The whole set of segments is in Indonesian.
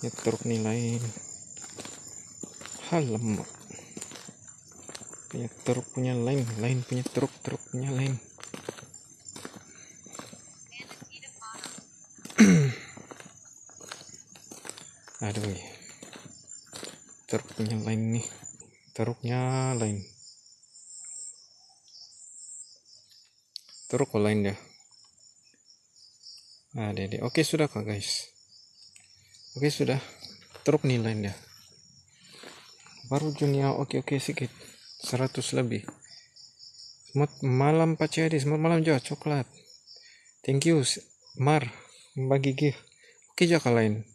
nyetruk nilai halem, punya truk punya lain lain punya truk truk punya lain aduh ya truk punya lain nih truknya lain truk lain dah ada deh oke sudah kak guys oke sudah truk nih lainnya baru junior oke oke sedikit 100 lebih Semut malam Pak Cedi, semut malam Jo, coklat. Thank you, Mar, bagi gift. Oke Jaka lain.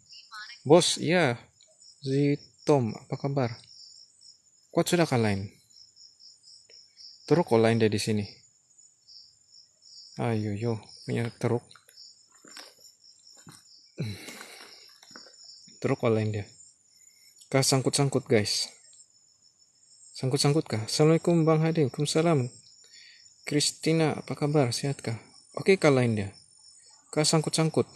Bos, iya. Zitom apa kabar? Kuat sudah truk Teruk lain di sini. Ayo yo, punya truk truk online dia kah sangkut-sangkut guys sangkut-sangkut kah assalamualaikum bang Hadi Waalaikumsalam Kristina apa kabar sehatkah oke kah lain dia kah sangkut-sangkut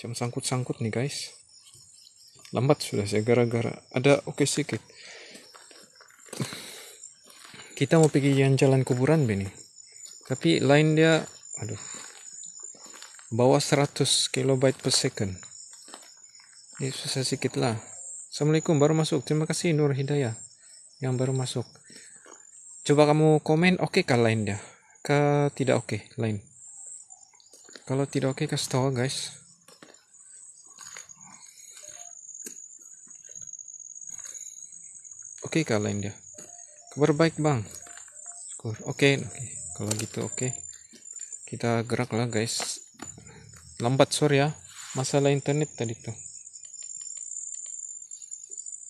jam sangkut-sangkut nih guys lambat sudah saya gara-gara ada oke okay, sedikit kita mau pergi jalan kuburan Beni tapi lain dia aduh bawah 100 kilobyte per second Ya, susah sedikit lah. Assalamualaikum, baru masuk. Terima kasih Nur Hidayah yang baru masuk. Coba kamu komen oke okay kah lain dia? Ke tidak oke okay, lain. Kalau tidak oke okay, kasih tahu guys. Oke okay kah lain dia? Kabar baik bang. Oke, okay, okay. kalau gitu oke. Okay. Kita gerak lah guys. Lambat sore ya. Masalah internet tadi tuh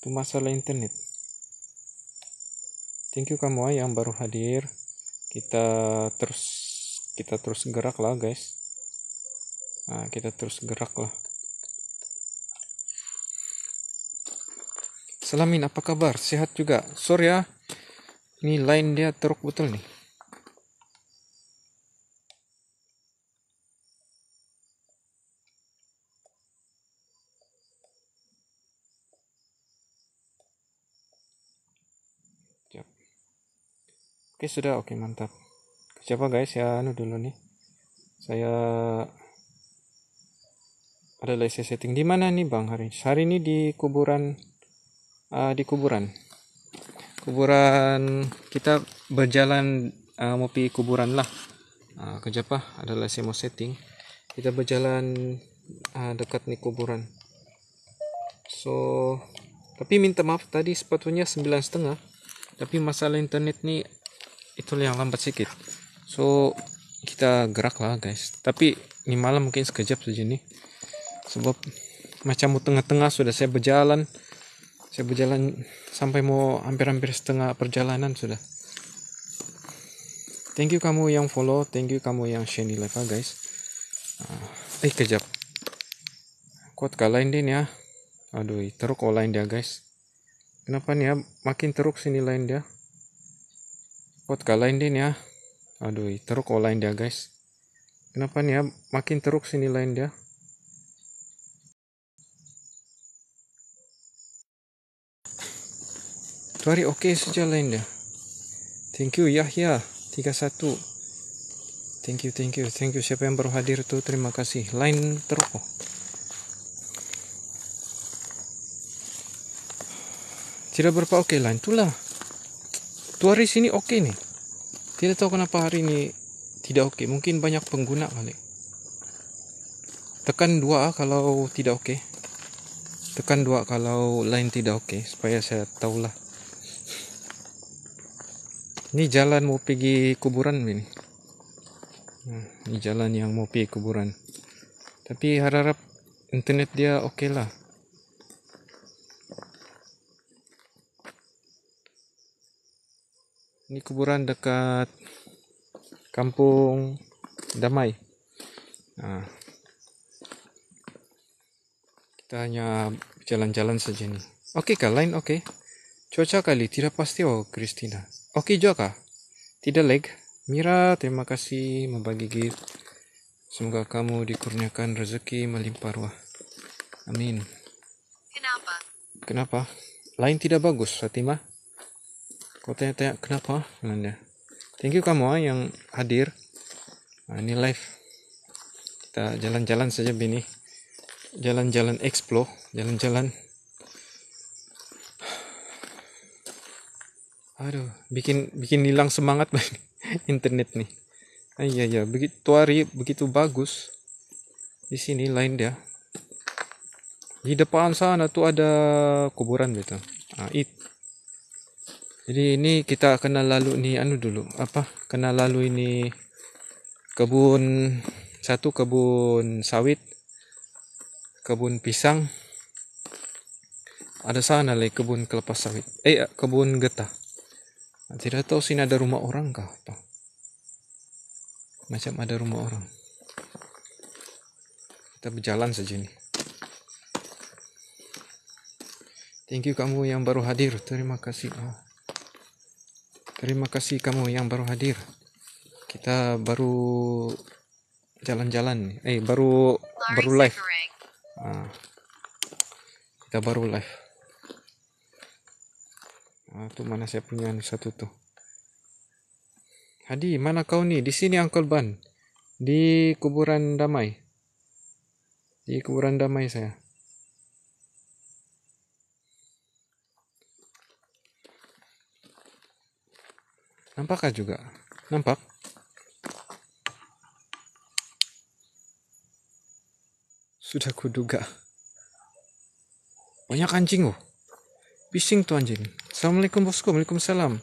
itu masalah internet. Thank you kamu yang baru hadir. Kita terus kita terus gerak lah guys. Nah, kita terus gerak lah. Selamin apa kabar? Sehat juga? Sorry ya. Ini line dia teruk betul nih. oke sudah oke mantap siapa guys ya anu dulu nih saya ada lesi setting di mana nih bang hari ini hari ini di kuburan uh, di kuburan kuburan kita berjalan uh, eh, mau pergi kuburan lah uh, eh, ke Jepang ada lesi mau setting kita berjalan uh, dekat nih kuburan so tapi minta maaf tadi sepatunya sembilan setengah tapi masalah internet nih itu yang lambat sedikit so kita gerak lah guys tapi ini malam mungkin sekejap saja nih sebab macam mau tengah-tengah sudah saya berjalan saya berjalan sampai mau hampir-hampir setengah perjalanan sudah thank you kamu yang follow thank you kamu yang share di live guys uh, eh kejap kuat kalahin din ya aduh teruk online dia guys kenapa nih ya makin teruk sini lain dia pot kalahin din ya aduh teruk lain dia guys kenapa nih ya makin teruk sini lain dia Tuari oke okay saja lain dia thank you Yahya 31 thank you thank you thank you siapa yang baru hadir tuh terima kasih lain teruk oh. tidak berapa oke lain tuh Tua hari sini okey ni. Tidak tahu kenapa hari ini tidak okey. Mungkin banyak pengguna kali. Tekan dua ah kalau tidak okey. Tekan dua kalau lain tidak okey. Supaya saya tahulah. Ini jalan mau pergi kuburan ini. Ini hmm, jalan yang mau pergi kuburan. Tapi harap-harap internet dia okey lah. ini kuburan dekat kampung damai nah kita hanya jalan-jalan saja nih oke okay, kak lain oke okay. cuaca kali tidak pasti oh Christina oke okay, juga tidak leg. Mira terima kasih membagi gift semoga kamu dikurniakan rezeki melimpah ruah amin kenapa kenapa lain tidak bagus Fatimah kau tanya-tanya kenapa Nanda thank you kamu ah, yang hadir nah, ini live kita jalan-jalan saja bini jalan-jalan explore jalan-jalan aduh bikin bikin hilang semangat internet nih ah, iya iya begitu hari begitu bagus di sini lain dia di depan sana tuh ada kuburan gitu nah, itu jadi ini kita kena lalu ni anu dulu apa? Kena lalu ini kebun satu kebun sawit, kebun pisang. Ada sana lagi kebun kelapa sawit. Eh kebun getah. Tidak tahu sini ada rumah orang kah? Tahu. Macam ada rumah orang. Kita berjalan saja nih. Thank you kamu yang baru hadir. Terima kasih. Oh. Terima kasih kamu yang baru hadir. Kita baru jalan-jalan, eh baru baru live. Ah, kita baru live. Ah, tuh mana saya punya satu tuh. Hadi, mana kau nih? Di sini Uncle Ban. Di kuburan damai. Di kuburan damai saya. Nampak Nampakkah juga? Nampak? Sudah kuduga. Banyak anjing oh. Bising tuh anjing. Assalamualaikum bosku. Waalaikumsalam.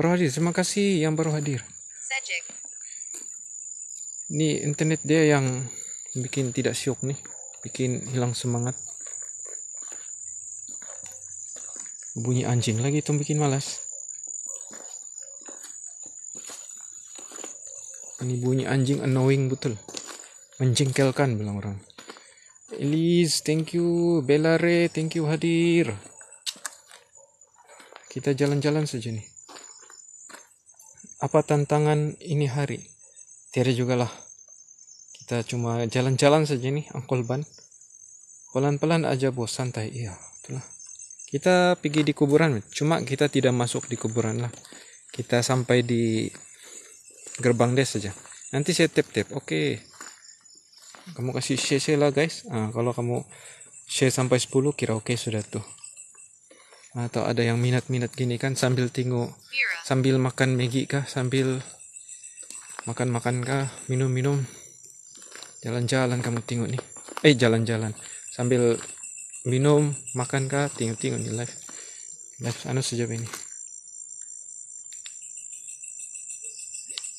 Baru hadir. Terima kasih yang baru hadir. Sajik. Ini internet dia yang bikin tidak siok nih. Bikin hilang semangat. Bunyi anjing lagi tuh bikin malas. ini bunyi anjing annoying betul menjengkelkan bilang orang Elise thank you Bella Belare thank you hadir kita jalan-jalan saja nih apa tantangan ini hari tiada juga lah kita cuma jalan-jalan saja nih angkol ban pelan-pelan aja bos santai iya itulah kita pergi di kuburan cuma kita tidak masuk di kuburan lah kita sampai di gerbang des saja nanti saya tap tap oke okay. kamu kasih cc lah guys nah, kalau kamu share sampai 10 kira oke okay, sudah tuh atau ada yang minat-minat gini kan sambil tengok sambil makan Maggi kah sambil makan-makan kah minum-minum jalan-jalan kamu tengok nih eh jalan-jalan sambil minum makan kah tengok-tengok nih live live anu sejauh ini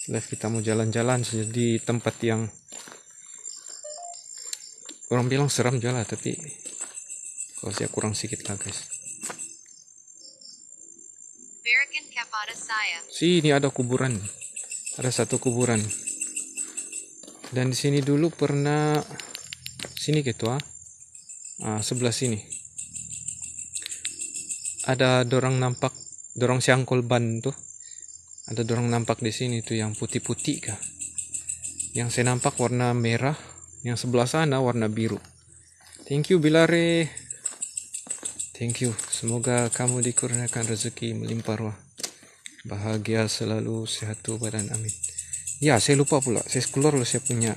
Lihat kita mau jalan-jalan di tempat yang orang bilang seram jalan, tapi kalau saya kurang sedikit lah guys. Si ini ada kuburan, ada satu kuburan. Dan di sini dulu pernah sini gitu ah, ah sebelah sini ada dorang nampak dorang siangkol ban tuh ada dorong nampak di sini tuh yang putih-putih kah? Yang saya nampak warna merah, yang sebelah sana warna biru. Thank you Bilare. Thank you. Semoga kamu dikurniakan rezeki melimpah ruah. Bahagia selalu, sehat tuh badan. Amin. Ya, saya lupa pula. Saya keluar loh saya punya.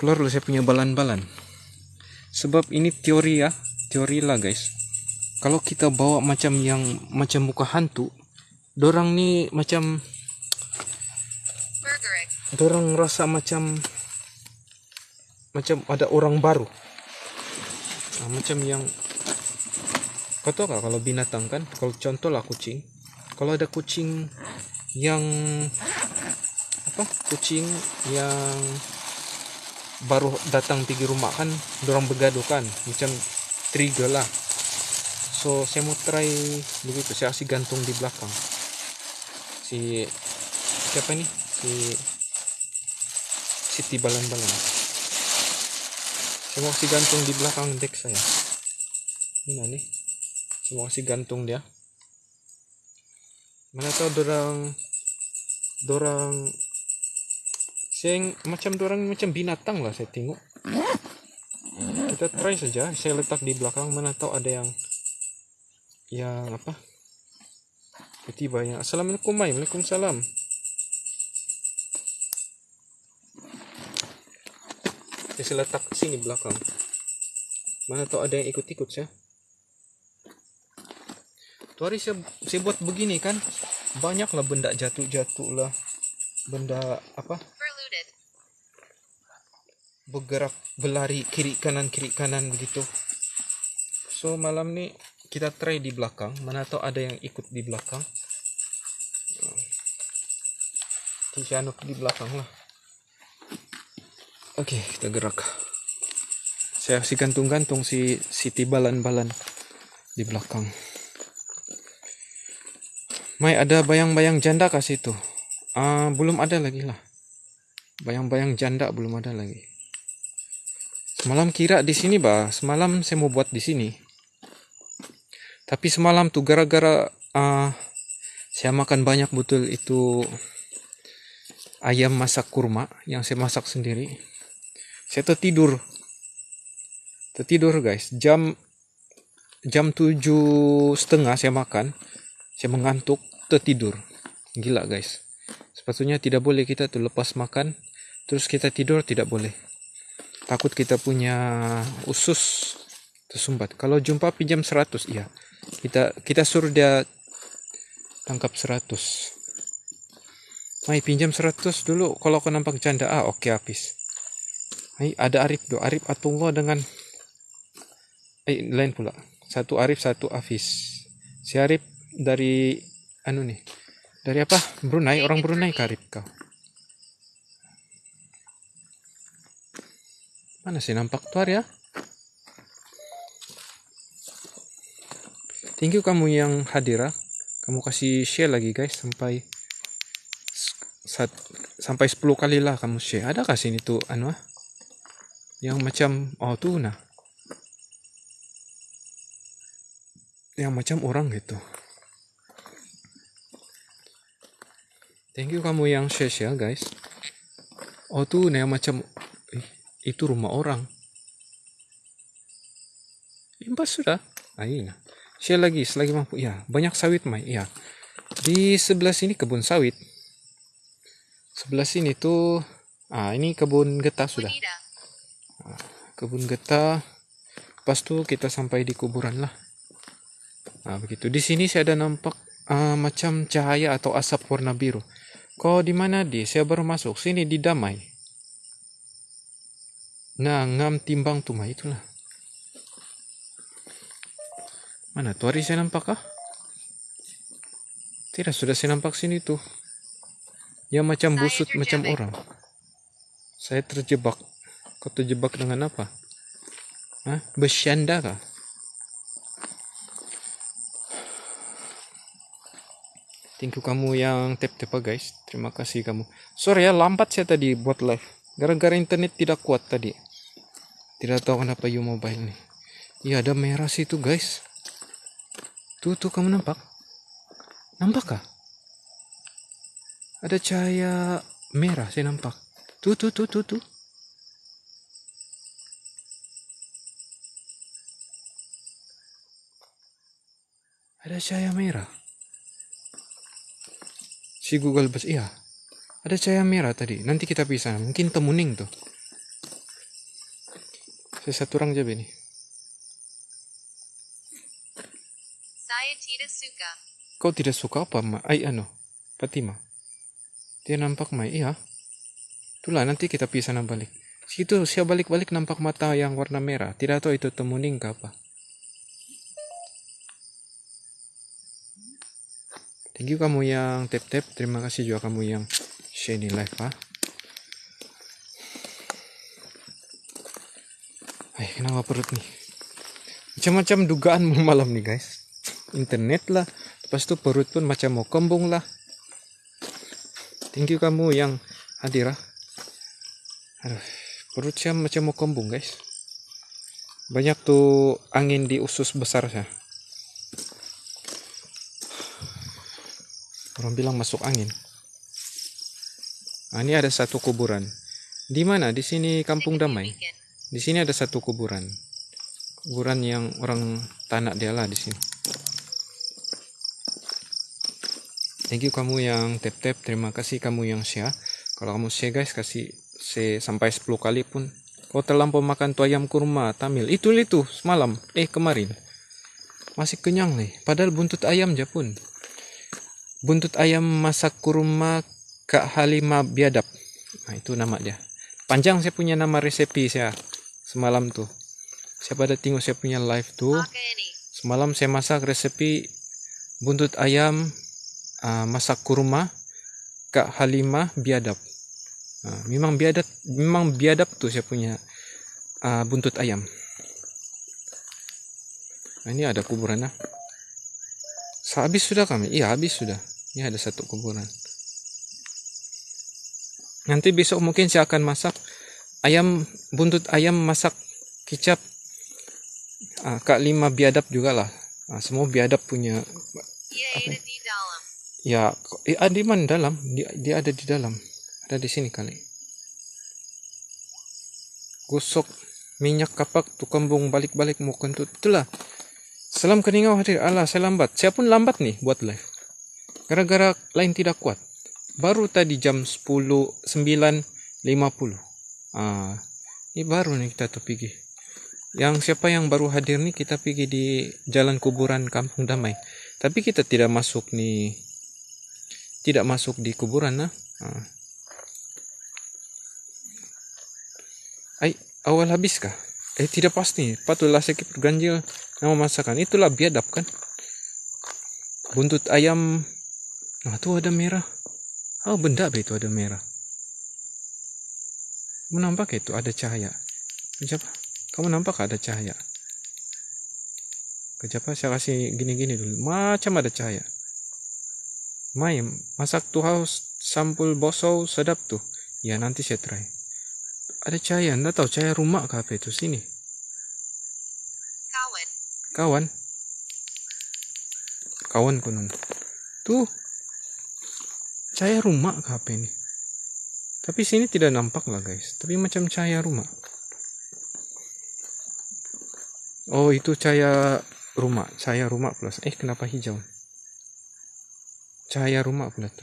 keluar loh saya punya balan-balan. Sebab ini teori ya, teori lah guys. Kalau kita bawa macam yang macam muka hantu, dorang ni macam dorang rasa macam macam ada orang baru nah, macam yang kau tahu kalau binatang kan kalau contoh lah kucing kalau ada kucing yang apa kucing yang baru datang pergi rumah kan dorang bergaduh kan macam trigger lah so saya mau try begitu saya kasih gantung di belakang si siapa nih si Siti Balan-Balan semua si gantung di belakang deck saya mana nih semua si gantung dia mana tau dorang dorang sing macam dorang macam binatang lah saya tengok kita try saja saya letak di belakang mana tau ada yang yang apa ketibanya assalamualaikum mai waalaikumsalam saya letak sini belakang mana tau ada yang ikut-ikut ya tuh hari saya, saya buat begini kan banyak lah benda jatuh-jatuh lah benda apa bergerak berlari kiri kanan kiri kanan begitu so malam nih kita try di belakang mana tahu ada yang ikut di belakang nah. Anuk di belakang lah oke okay, kita gerak saya si gantung-gantung si Siti balan-balan di belakang Mai ada bayang-bayang janda kah situ? Uh, belum ada lagi lah. Bayang-bayang janda belum ada lagi. Semalam kira di sini, Bah. Semalam saya mau buat di sini tapi semalam tuh gara-gara uh, saya makan banyak betul itu ayam masak kurma yang saya masak sendiri saya tertidur tertidur guys jam jam tujuh setengah saya makan saya mengantuk tertidur gila guys sepatutnya tidak boleh kita tuh lepas makan terus kita tidur tidak boleh takut kita punya usus tersumbat kalau jumpa pinjam 100 iya kita kita suruh dia tangkap 100 Mai pinjam 100 dulu kalau kau nampak janda ah oke okay, habis Hai ada Arif do Arif Atullah dengan eh lain pula satu Arif satu Afis si Arif dari anu nih dari apa Brunei orang Brunei karib kau mana sih nampak tuar ya thank you kamu yang hadirah kamu kasih share lagi guys sampai saat, sampai 10 kali lah kamu share ada kasih ini tuh anu ah? yang macam oh tuh nah yang macam orang gitu thank you kamu yang share share guys oh tuh nah yang macam eh, itu rumah orang impas sudah ayo nah. nah. Saya lagi, selagi mampu. Ya, banyak sawit, Mai. Ya. Di sebelah sini kebun sawit. Sebelah sini tuh ah ini kebun getah sudah. Kebun ah, getah. Pas tuh kita sampai di kuburan lah. Nah, begitu. Di sini saya ada nampak uh, macam cahaya atau asap warna biru. kok di mana di? Saya baru masuk. Sini di damai. Nah, ngam timbang tuh mai itulah. Mana tuh hari saya nampak kah? Tidak, sudah saya nampak sini tuh. Ya macam saya busut, terjebak. macam orang. Saya terjebak. Kau terjebak dengan apa? Hah? besyanda kah? Thank you kamu yang tap tepa ah, guys. Terima kasih kamu. Sorry ya, lambat saya tadi buat live. Gara-gara internet tidak kuat tadi. Tidak tahu kenapa you mobile nih. Iya ada merah sih tuh guys. Tuh, tuh kamu nampak? Nampak Nampakkah? Ada cahaya merah saya nampak. Tuh, tuh, tuh, tuh, tuh. Ada cahaya merah. Si Google Bus, iya. Ada cahaya merah tadi. Nanti kita pisah. Mungkin temuning tuh. Saya satu orang aja ini. Kau tidak suka apa, Ma? Ay, ano? Fatima. Dia nampak, Ma. Iya. Itulah, nanti kita pisah sana balik. Situ, siapa balik-balik nampak mata yang warna merah. Tidak tahu itu temuning ke apa. Thank you kamu yang tap-tap. Terima kasih juga kamu yang share di live, Pak. Ah. kenapa perut nih? Macam-macam dugaan malam nih, guys internet lah lepas tu perut pun macam mau kembung lah thank you kamu yang hadir lah aduh perut saya macam mau kembung guys banyak tuh angin di usus besar saya orang bilang masuk angin nah, ini ada satu kuburan di mana di sini kampung damai di sini ada satu kuburan kuburan yang orang tanah dia lah di sini thank you kamu yang tap tap terima kasih kamu yang share kalau kamu share guys kasih share sampai 10 kali pun kau terlampau makan tu ayam kurma tamil itu itu semalam eh kemarin masih kenyang nih padahal buntut ayam aja pun buntut ayam masak kurma Kak Halima Biadab nah itu nama dia panjang saya punya nama resepi saya semalam tu, saya pada tengok saya punya live tu, semalam saya masak resepi buntut ayam uh, ah, masak kurma Kak Halimah biadab uh, memang biadab memang biadab tuh saya punya uh, buntut ayam nah, ini ada kuburan nah habis sudah kami iya habis sudah ini ada satu kuburan nanti besok mungkin saya akan masak ayam buntut ayam masak kicap kak lima biadab juga lah semua biadab punya iya, iya, apa? ya eh, ah, di mana dalam dia, dia ada di dalam ada di sini kali gosok minyak kapak tu kembung balik-balik mau kentut itulah selam keningau hadir Allah saya lambat saya pun lambat nih buat live gara-gara lain tidak kuat baru tadi jam 10 9 50 ah ini baru nih kita tuh pergi yang siapa yang baru hadir nih kita pergi di jalan kuburan kampung damai tapi kita tidak masuk nih tidak masuk di kuburan nah. ay, ah. awal habis kah? Eh tidak pasti. Patulah sakit ganjil yang memasakan. Itulah biadab kan? Buntut ayam. Nah tuh ada merah. Oh benda apa itu ada merah? Kamu nampak itu ada cahaya. Kejapa? Kamu nampak ada cahaya? Kejapa ah, saya kasih gini-gini dulu. Macam ada cahaya mai masak tu haus sampul bosau sedap tuh. Ya nanti saya try. Ada cahaya, anda tahu cahaya rumah ke apa itu sini? Kawan. Kawan. Kawan kunun. Tuh. Cahaya rumah ke apa ini? Tapi sini tidak nampak lah guys. Tapi macam cahaya rumah. Oh itu cahaya rumah. Cahaya rumah plus. Eh kenapa hijau? cahaya rumah pula tu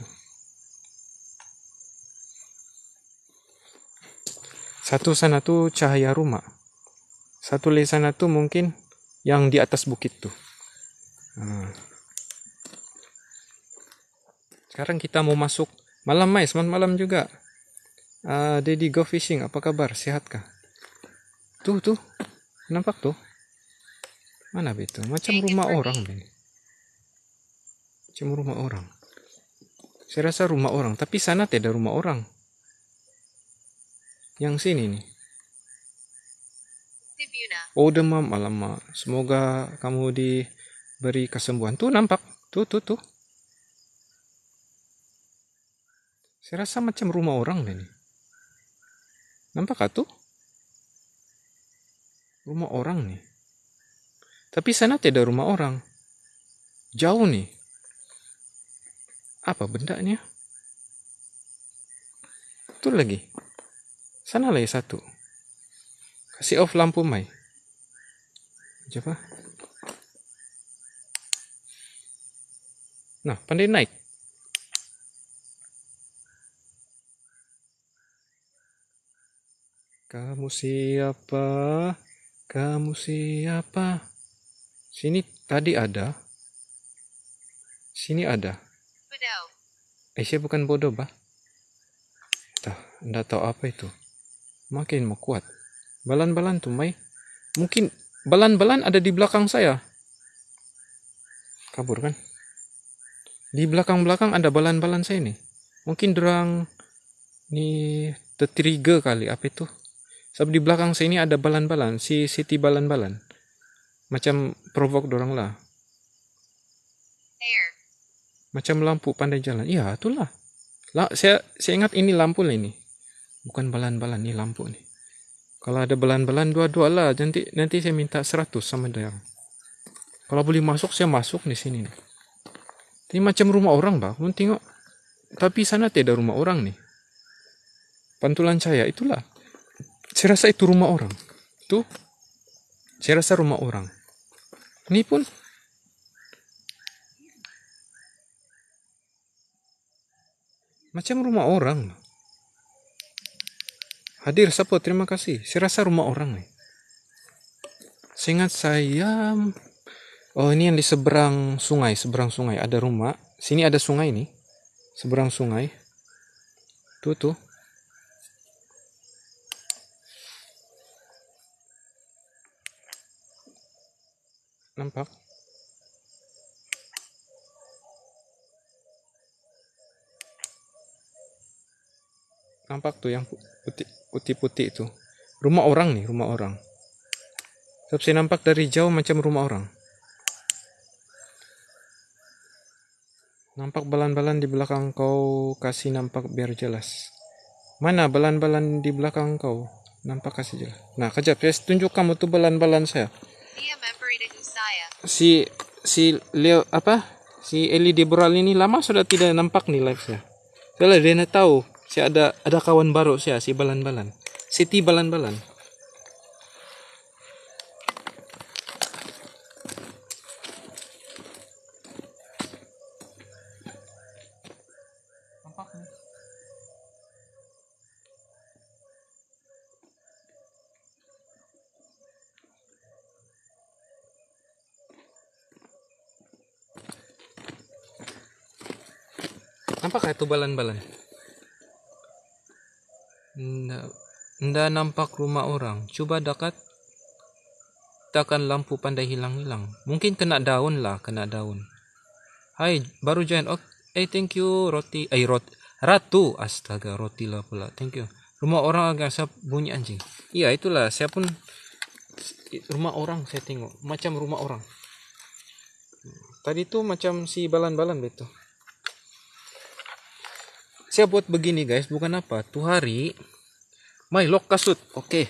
satu sana tu cahaya rumah satu lagi sana tuh mungkin yang di atas bukit tu hmm. sekarang kita mau masuk malam mai semalam malam juga uh, Daddy go fishing apa kabar sehatkah tuh tuh nampak tuh mana betul macam rumah orang ini macam rumah orang saya rasa rumah orang, tapi sana tidak rumah orang. Yang sini nih. Oh demam, alamak. Semoga kamu diberi kesembuhan. Tuh nampak, tuh tuh tuh. Saya rasa macam rumah orang deh nih. Nampak gak tuh? Rumah orang nih. Tapi sana tidak rumah orang. Jauh nih. Apa bendanya? itu lagi. Sana lagi ya satu. Kasih off lampu mai. siapa Nah, pandai naik. Kamu siapa? Kamu siapa? Sini tadi ada. Sini ada. Aisyah eh, bukan bodoh, bah. Tah, anda tahu apa itu? Makin mekuat. Balan-balan tuh, Mai. Mungkin balan-balan ada di belakang saya. Kabur kan? Di belakang-belakang ada balan-balan saya nih. Mungkin derang nih tertrigger kali apa itu? Sebab di belakang saya ini ada balan-balan, si Siti balan-balan. Macam provok dorang lah. Macam lampu pandai jalan. Ya, itulah. Lah, saya saya ingat ini lampu lah ini. Bukan balan-balan ini lampu ni. Kalau ada balan-balan dua-dua lah. Nanti nanti saya minta seratus sama dia. Kalau boleh masuk saya masuk di sini Ini macam rumah orang, Pak. Kamu tengok. Tapi sana tidak rumah orang nih. Pantulan cahaya itulah. Saya rasa itu rumah orang. Itu saya rasa rumah orang. Ini pun Macam rumah orang. Hadir Sapo, terima kasih. Saya rasa rumah orang nih. Seingat saya, oh ini yang di seberang sungai, seberang sungai ada rumah. Sini ada sungai nih, seberang sungai. Tuh tuh. Nampak? nampak tuh yang putih putih putih itu rumah orang nih rumah orang tapi saya nampak dari jauh macam rumah orang nampak balan-balan di belakang kau kasih nampak biar jelas mana balan-balan di belakang kau nampak kasih jelas nah kejap saya tunjuk kamu tuh balan-balan saya si si Leo apa si Eli Debral ini lama sudah tidak nampak nih live saya. saya tidak tahu si ada ada kawan baru sih si balan-balan Siti balan-balan Nampak kayak itu balan-balan? Anda nampak rumah orang. Cuba dekat. Takkan lampu pandai hilang-hilang. Mungkin kena daun lah, kena daun. Hai, baru join. Oh, eh, thank you, roti. Eh, roti. Ratu. Astaga, roti lah pula. Thank you. Rumah orang agak saya bunyi anjing. Iya, itulah. Saya pun rumah orang saya tengok. Macam rumah orang. Tadi tuh macam si balan-balan betul Saya buat begini guys, bukan apa. Tuh hari lok kasut. Oke.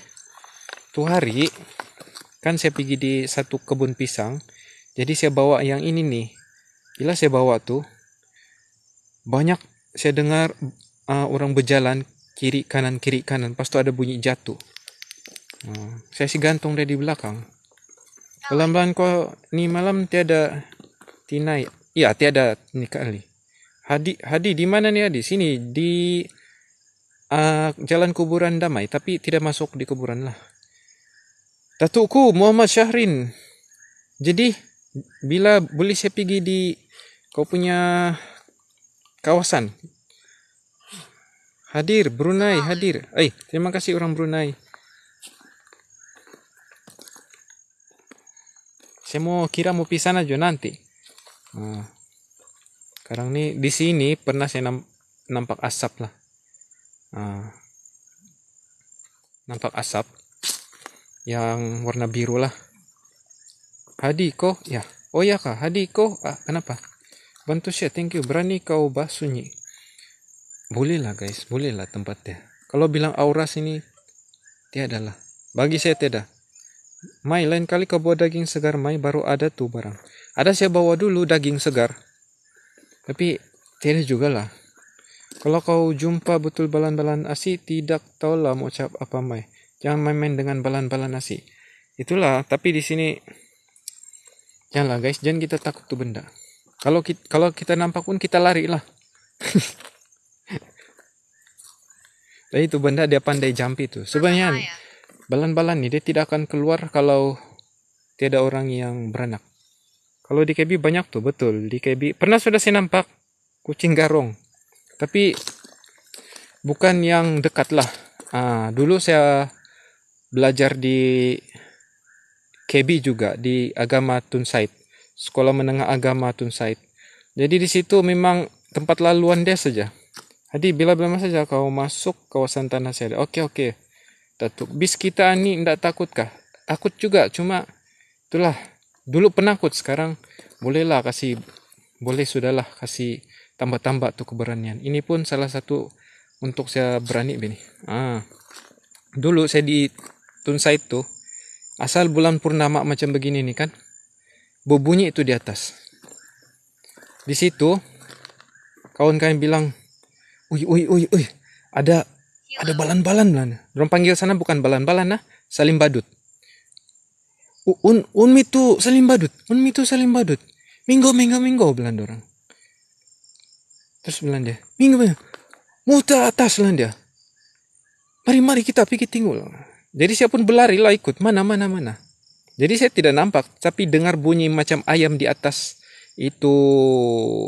Tu hari kan saya pergi di satu kebun pisang. Jadi saya bawa yang ini nih. Gila saya bawa tuh. Banyak saya dengar uh, orang berjalan kiri kanan kiri kanan pas ada bunyi jatuh. Nah, saya sih gantung dari di belakang. Pelan-pelan kok ni malam tiada tinai. Iya, tiada nikah kali. Hadi, Hadi di mana nih Hadi? Sini di uh, jalan kuburan damai tapi tidak masuk di kuburan lah Datukku Muhammad Syahrin jadi bila boleh saya pergi di kau punya kawasan hadir Brunei hadir eh terima kasih orang Brunei saya mau kira mau pisah aja nanti nah, sekarang nih di sini pernah saya nampak asap lah Ah. nampak asap yang warna biru lah Hadi ko, ya oh ya kak Hadi ko, ah, kenapa bantu saya thank you berani kau bah sunyi. Boleh lah guys boleh lah tempatnya kalau bilang aura sini tiada lah bagi saya tidak Mai lain kali kau bawa daging segar Mai baru ada tuh barang ada saya bawa dulu daging segar tapi tiada juga lah kalau kau jumpa betul balan-balan asi, tidak tahulah mau ucap apa mai. Jangan main-main dengan balan-balan asi. Itulah, tapi di sini janganlah guys, jangan kita takut tuh benda. Kalau kita, kalau kita nampak pun kita lari lah. Tapi itu benda dia pandai jampi itu. Sebenarnya ya. balan-balan ni dia tidak akan keluar kalau tiada orang yang beranak. Kalau di KB banyak tuh, betul. Di KB pernah sudah saya nampak kucing garong tapi bukan yang dekat lah Uh, dulu saya belajar di KB juga di agama Tunsaid sekolah menengah agama Tunsaid jadi di situ memang tempat laluan dia saja jadi bila bila saja kau masuk kawasan tanah saya oke oke tatuk bis kita ini tidak takutkah takut juga cuma itulah dulu penakut sekarang bolehlah kasih boleh sudahlah kasih tambah-tambah tuh keberanian ini pun salah satu untuk saya berani ini. ah dulu saya di Tunsai itu asal bulan purnama macam begini nih kan Bubunyi itu di atas di situ kawan kami bilang uy uy uy uy ada ada balan-balan lah. Orang panggil sana bukan balan-balan nah, salim badut. Un unmi tu salim badut, unmi tu salim badut. Minggu minggu minggu belan orang. Terus Belanda, minggu minggu, muta atas Belanda. Mari mari kita pikir tinggul. Jadi saya pun berlari lah ikut mana mana mana. Jadi saya tidak nampak, tapi dengar bunyi macam ayam di atas itu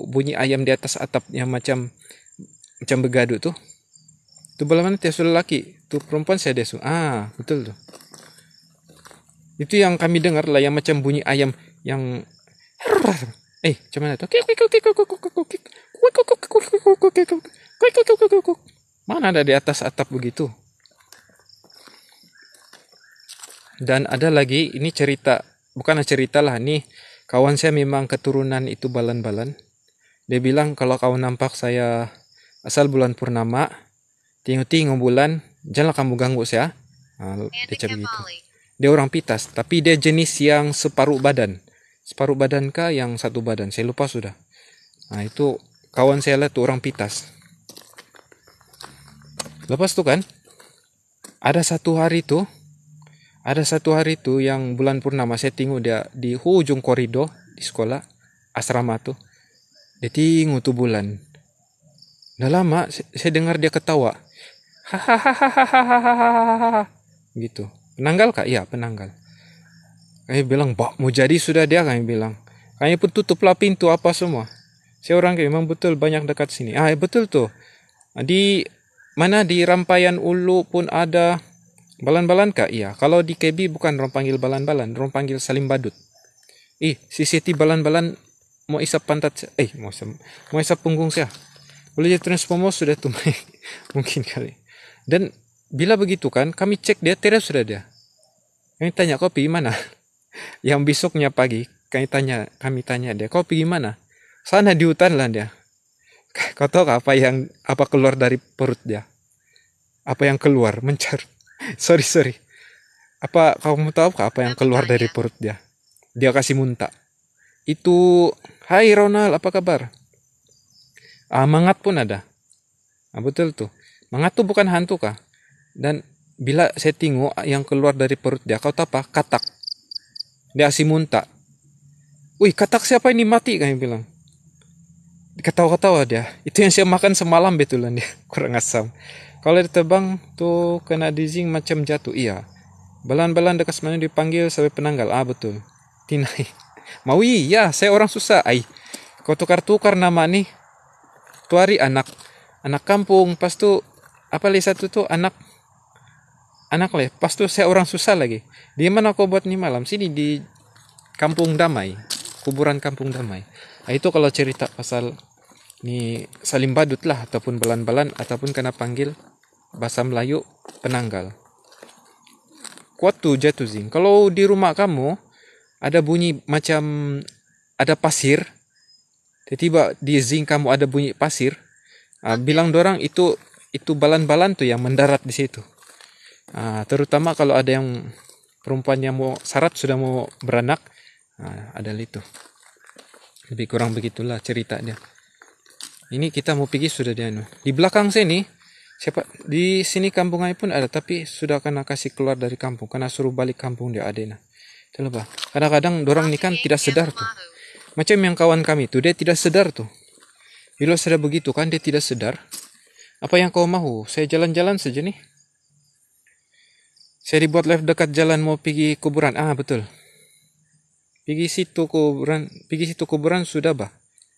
bunyi ayam di atas atapnya macam macam begadu tuh. Tuh belah mana tiap laki, tuh perempuan saya desu. Ah betul tuh. Itu yang kami dengar lah yang macam bunyi ayam yang eh cuman itu kik Mana ada di atas atap begitu? Dan ada lagi, ini cerita, bukan cerita lah, nih kawan saya memang keturunan itu balan-balan. Dia bilang kalau kau nampak saya asal bulan purnama, tinggi tingu bulan, janganlah kamu ganggu saya. Nah, dia cakap gitu. Dia orang pitas, tapi dia jenis yang separuh badan. Separuh badankah yang satu badan? Saya lupa sudah. Nah itu kawan saya tuh orang pitas lepas tuh kan ada satu hari tuh ada satu hari tuh yang bulan purnama saya tinggu dia di hujung koridor di sekolah asrama tuh dia tinggu tuh bulan udah lama saya, saya dengar dia ketawa hahaha gitu penanggal kak iya penanggal kami bilang bak mau jadi sudah dia kami bilang kami pun tutuplah pintu apa semua orang kayak memang betul banyak dekat sini. Ah eh, betul tuh. Ah, di mana di Rampayan Ulu pun ada balan-balan kak Iya. Kalau di KB bukan orang panggil balan-balan, orang panggil salim badut. Ih, si Siti balan-balan mau isap pantat eh mau isap, mau isap punggung saya. Boleh jadi transformer sudah tuh mungkin kali. Dan bila begitu kan kami cek dia terus sudah dia. Kami tanya kopi mana? Yang besoknya pagi kami tanya kami tanya dia kopi gimana? sana di hutan lah dia kau tahu apa yang apa keluar dari perut dia apa yang keluar mencar sorry sorry apa kamu tahu apa yang keluar dari perut dia dia kasih muntah itu hai Ronald apa kabar ah, mangat pun ada ah, betul tuh mangat tuh bukan hantu kah dan bila saya tengok yang keluar dari perut dia kau tahu apa katak dia kasih muntah wih katak siapa ini mati yang bilang ketawa-ketawa dia itu yang saya makan semalam betulan dia kurang asam kalau ditebang tu kena dizing macam jatuh iya belan-belan dekat mana dipanggil sampai penanggal ah betul tinai maui ya saya orang susah ai kau tukar-tukar nama nih tuari anak anak kampung pas tuh apa lagi satu tuh anak anak leh ya. pas tuh saya orang susah lagi di mana kau buat nih malam sini di kampung damai kuburan kampung damai Nah, itu kalau cerita pasal ini salim badut lah ataupun belan-belan ataupun kena panggil bahasa Melayu penanggal. kuat Kuatu jatuh zing. Kalau di rumah kamu ada bunyi macam ada pasir, tiba-tiba di zing kamu ada bunyi pasir, uh, bilang dorang itu itu balan-balan tuh yang mendarat di situ. Uh, terutama kalau ada yang perempuannya mau sarat sudah mau beranak, uh, ada itu lebih kurang begitulah ceritanya ini kita mau pergi sudah dia anu. di belakang sini siapa di sini kampung pun ada tapi sudah kena kasih keluar dari kampung karena suruh balik kampung dia adena terlepas kadang-kadang dorang ini kan tidak sedar tuh macam yang kawan kami tuh dia tidak sedar tuh bila sudah begitu kan dia tidak sedar apa yang kau mau saya jalan-jalan saja nih saya dibuat live dekat jalan mau pergi kuburan ah betul Pergi situ kuburan, pergi situ kuburan sudah bah.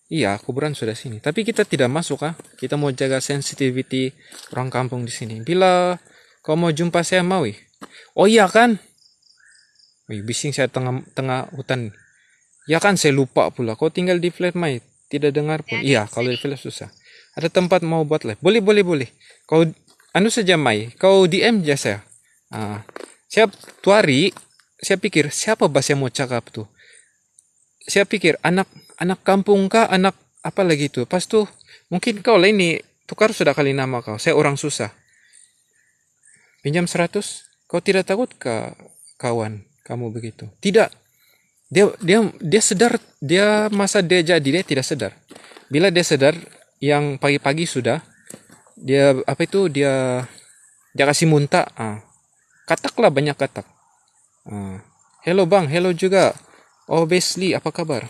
Iya, kuburan sudah sini. Tapi kita tidak masuk ah. Kita mau jaga sensitivity orang kampung di sini. Bila kau mau jumpa saya mau ih. Oh iya kan? Wih, bising saya tengah tengah hutan. Ya kan saya lupa pula. Kau tinggal di flat mai. Tidak dengar pun. iya, kalau di flat susah. Ada tempat mau buat live. Boleh, boleh, boleh. Kau anu saja mai. Kau DM aja saya. Ah, siap tuari. Saya pikir siapa bahasa yang mau cakap tuh saya pikir anak anak kampung kah anak apa lagi itu pas tuh mungkin kau lain nih tukar sudah kali nama kau saya orang susah pinjam seratus kau tidak takut ke kawan kamu begitu tidak dia dia dia sedar dia masa dia jadi dia tidak sedar bila dia sedar yang pagi-pagi sudah dia apa itu dia dia kasih muntah ah. kataklah banyak katak ah. hello bang hello juga Oh Besli, apa kabar?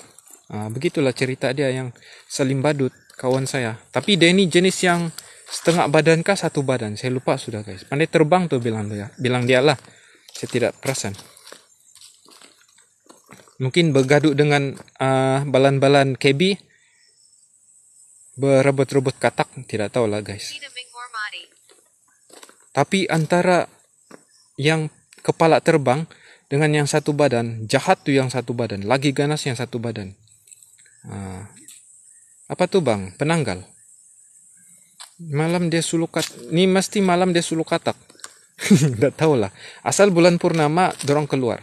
Nah, begitulah cerita dia yang Salim Badut, kawan saya. Tapi dia ini jenis yang setengah badan kah satu badan? Saya lupa sudah guys. Pandai terbang tuh bilang dia, bilang dia lah. Saya tidak perasan. Mungkin bergaduh dengan uh, balan-balan kebi, berebut-rebut katak, tidak tahu lah guys. Tapi antara yang kepala terbang dengan yang satu badan, jahat tuh yang satu badan, lagi ganas yang satu badan. Ah, apa tuh bang? Penanggal. Malam dia sulukat, ini mesti malam dia sulukatak. Tidak tahu lah. Asal bulan purnama dorong keluar,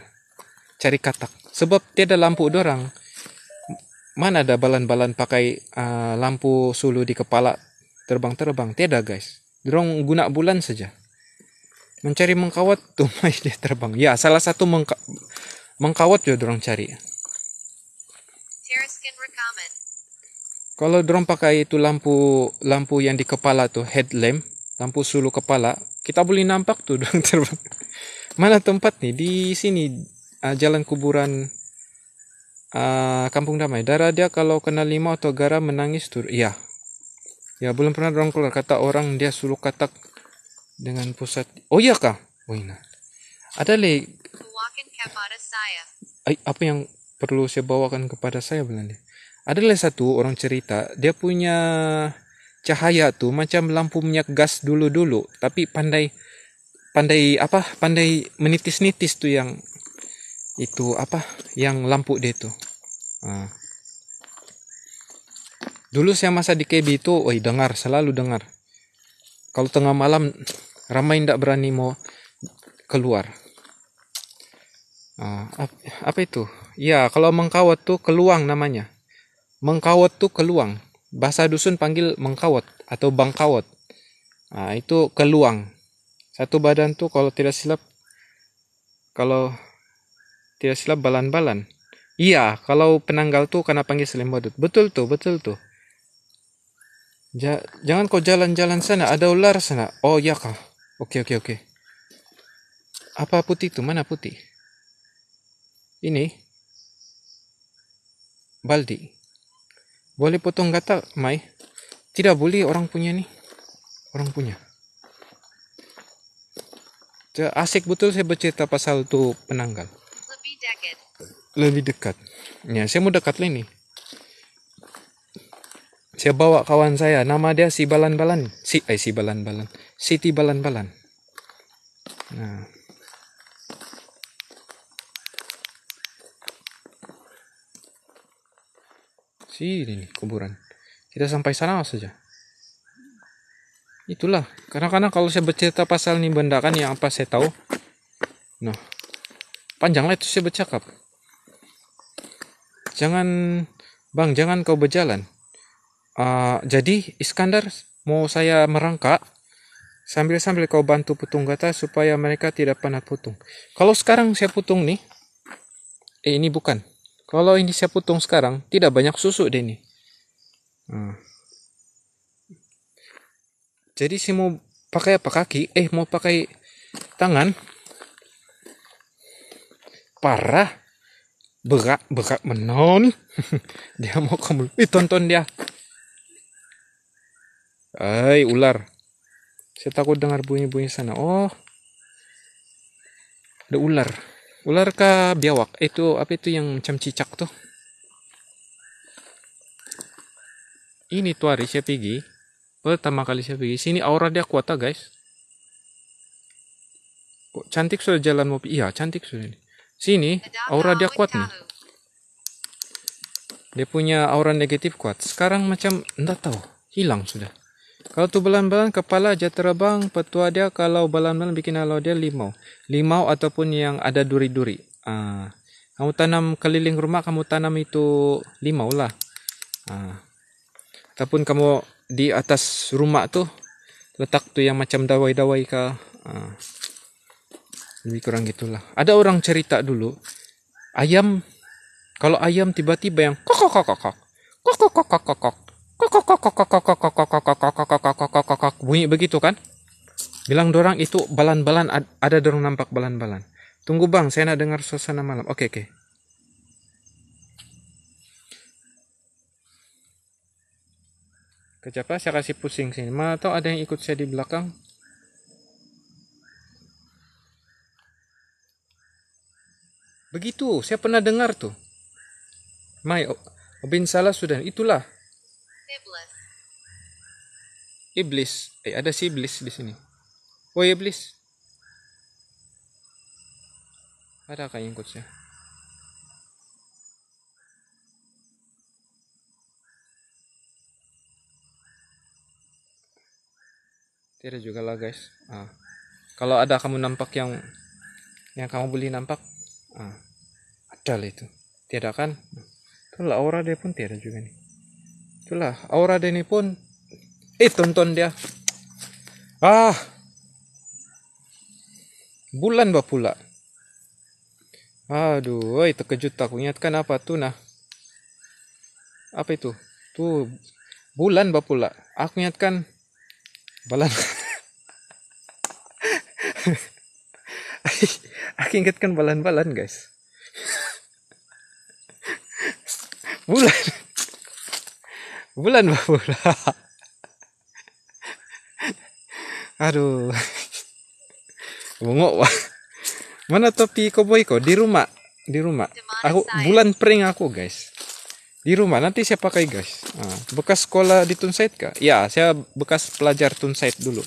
cari katak. Sebab tiada lampu dorang. Mana ada balan-balan pakai uh, lampu sulu di kepala terbang-terbang? Tiada guys. Dorong guna bulan saja mencari mengkawat tuh tumai dia terbang ya salah satu mengka mengkawat juga ya dorong cari kalau dorong pakai itu lampu lampu yang di kepala tuh headlamp lampu sulu kepala kita boleh nampak tuh dorong terbang mana tempat nih di sini uh, jalan kuburan uh, Kampung Damai. Darah dia kalau kena lima atau garam menangis tuh. Iya. Ya belum pernah dorong keluar kata orang dia suluk katak dengan pusat oh iya kah Wina oh, ada le Ay, apa yang perlu saya bawakan kepada saya Belanda ada le satu orang cerita dia punya cahaya tuh macam lampu minyak gas dulu dulu tapi pandai pandai apa pandai menitis-nitis tuh yang itu apa yang lampu dia tuh nah. dulu saya masa di KB itu, oh dengar selalu dengar kalau tengah malam ramai tidak berani mau keluar. Uh, apa itu? Ya, kalau mengkawat tuh keluang namanya. Mengkawat tuh keluang. Bahasa dusun panggil mengkawat atau bangkawat. Nah, itu keluang. Satu badan tuh kalau tidak silap kalau tidak silap balan-balan. Iya, kalau penanggal tuh karena panggil selimut Betul tuh, betul tuh. Ja, jangan kau jalan-jalan sana, ada ular sana. Oh ya kah? Oke oke oke. Apa putih itu? Mana putih? Ini baldi. Boleh potong gatal, Mai? Tidak boleh orang punya nih. Orang punya. Asik betul saya bercerita pasal tuh penanggal. Lebih dekat. Lebih dekat. Ya, saya mau dekat ini. Saya bawa kawan saya, nama dia si Balan-Balan. Si, eh, si Balan-Balan. Siti Balan-Balan. Nah. si ini kuburan. Kita sampai sana saja. Itulah. Karena karena kalau saya bercerita pasal ini benda kan yang apa saya tahu. Nah, panjanglah itu saya bercakap. Jangan, bang, jangan kau berjalan. Uh, jadi Iskandar mau saya merangkak sambil-sambil kau bantu putung gata supaya mereka tidak pernah putung. Kalau sekarang saya putung nih, eh ini bukan. Kalau ini saya putung sekarang, tidak banyak susu deh ini. Hmm. Jadi saya mau pakai apa kaki? Eh mau pakai tangan? Parah. berak berak menon. dia mau kamu. Ih tonton dia. Hai ular. Saya takut dengar bunyi-bunyi sana. Oh. Ada ular. Ular kah biawak? Itu apa itu yang macam cicak tuh? Ini tuh hari saya pergi. Pertama kali saya pergi. Sini aura dia kuat ah, guys. Kok cantik sudah jalan mobil. Iya, cantik sudah. ini. Sini aura dia kuat nih. Dia punya aura negatif kuat. Sekarang macam enggak tahu, hilang sudah. Kalau tu belan-belan kepala aja terbang, petua dia kalau belan-belan bikin alau dia limau. Limau ataupun yang ada duri-duri. Ah. Kamu tanam keliling rumah, kamu tanam itu limau lah. Ah. Ataupun kamu di atas rumah tu letak tu yang macam dawai-dawai ke. Ah. Lebih kurang gitulah. Ada orang cerita dulu, ayam kalau ayam tiba-tiba yang kokok kokok kokok kokok kokok kokok bunyi begitu kan bilang dorang itu balan-balan ada dorong nampak balan-balan tunggu bang saya nak dengar suasana malam oke oke saya kasih pusing sini. Mana tahu ada yang ikut saya di belakang. Begitu, saya pernah dengar tuh. Mai, Obin salah sudah. Itulah. Iblis. Eh, ada si iblis di sini. Oh, iblis. Ada kayaknya ya. Tidak juga lah guys. Ah. Kalau ada kamu nampak yang yang kamu beli nampak, ah. ada lah itu. Tidak kan? Itulah aura dia pun tidak juga nih itulah aura Denny pun eh tonton dia ah bulan bah pula aduh oi, terkejut aku ingatkan apa tuh nah apa itu tuh bulan bah pula aku ingatkan balan aku ingatkan balan-balan guys bulan bulan pak aduh bengok wah mana topi koboi kok di rumah di rumah aku bulan pering aku guys di rumah nanti saya pakai guys ah, bekas sekolah di Tunsaid kah ya saya bekas pelajar Tunsaid dulu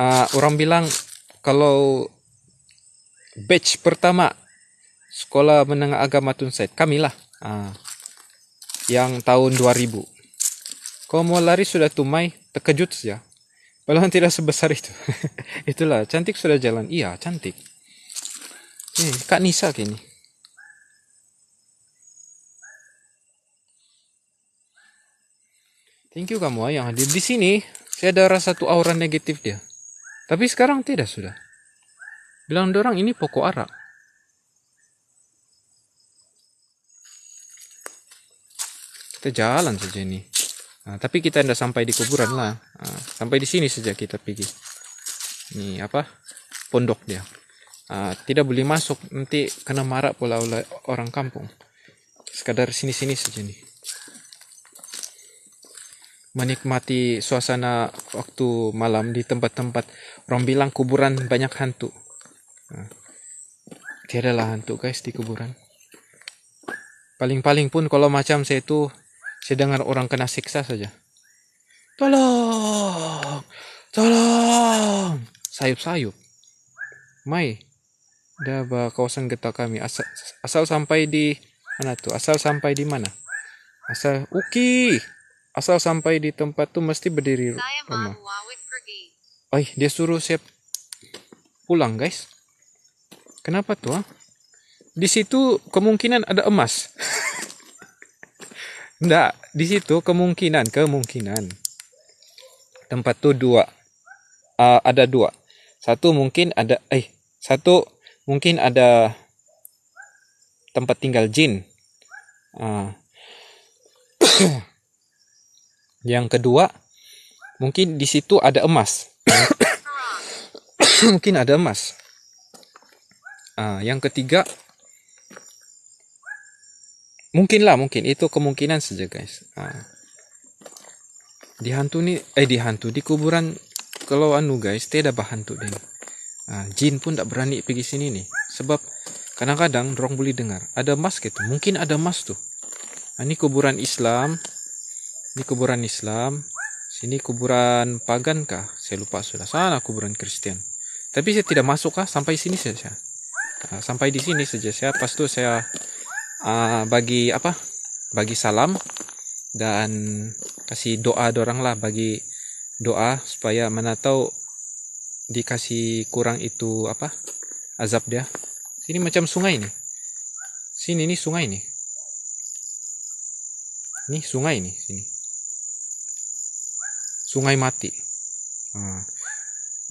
uh, orang bilang kalau batch pertama sekolah menengah agama Tunsaid kamilah uh, yang tahun 2000. Kalau mau lari sudah tumai, terkejut ya. Walaupun tidak sebesar itu. Itulah, cantik sudah jalan. Iya, cantik. Eh, Kak Nisa kini. Thank you kamu ah, yang hadir di sini. Saya ada rasa satu aura negatif dia. Tapi sekarang tidak sudah. Bilang dorang ini pokok arak. kita jalan saja ini nah, tapi kita tidak sampai di kuburan lah nah, sampai di sini saja kita pergi ini apa pondok dia nah, tidak boleh masuk nanti kena marah pula oleh orang kampung sekadar sini-sini saja nih menikmati suasana waktu malam di tempat-tempat orang bilang kuburan banyak hantu nah, lah hantu guys di kuburan paling-paling pun kalau macam saya tuh saya dengar orang kena siksa saja. Tolong, tolong, sayup-sayup. Mai, daba kawasan getah kami. Asal, asal sampai di mana tuh? Asal sampai di mana? Asal Uki. Asal sampai di tempat tuh mesti berdiri rumah. Oh, dia suruh siap pulang, guys. Kenapa tuh? Ah? Di situ kemungkinan ada emas. Enggak, di situ kemungkinan, kemungkinan. Tempat tuh dua. Uh, ada dua. Satu mungkin ada eh satu mungkin ada tempat tinggal jin. Uh. Yang kedua, mungkin di situ ada emas. mungkin ada emas. Uh, yang ketiga, mungkin lah mungkin itu kemungkinan saja guys nah. di hantu nih eh di hantu di kuburan kalau anu guys tidak ada hantu deh nah, jin pun tak berani pergi sini nih sebab kadang-kadang dorong boleh dengar ada mas gitu mungkin ada mas tuh ah, nah, ini kuburan Islam ini kuburan Islam sini kuburan pagan kah saya lupa sudah sana kuburan Kristen tapi saya tidak masuk kah sampai sini saja nah, sampai di sini saja saya pas tuh saya uh, bagi apa bagi salam dan kasih doa dorang lah bagi doa supaya mana tahu dikasih kurang itu apa azab dia Sini macam sungai nih sini ini sungai nih ini sungai nih sini sungai mati hmm.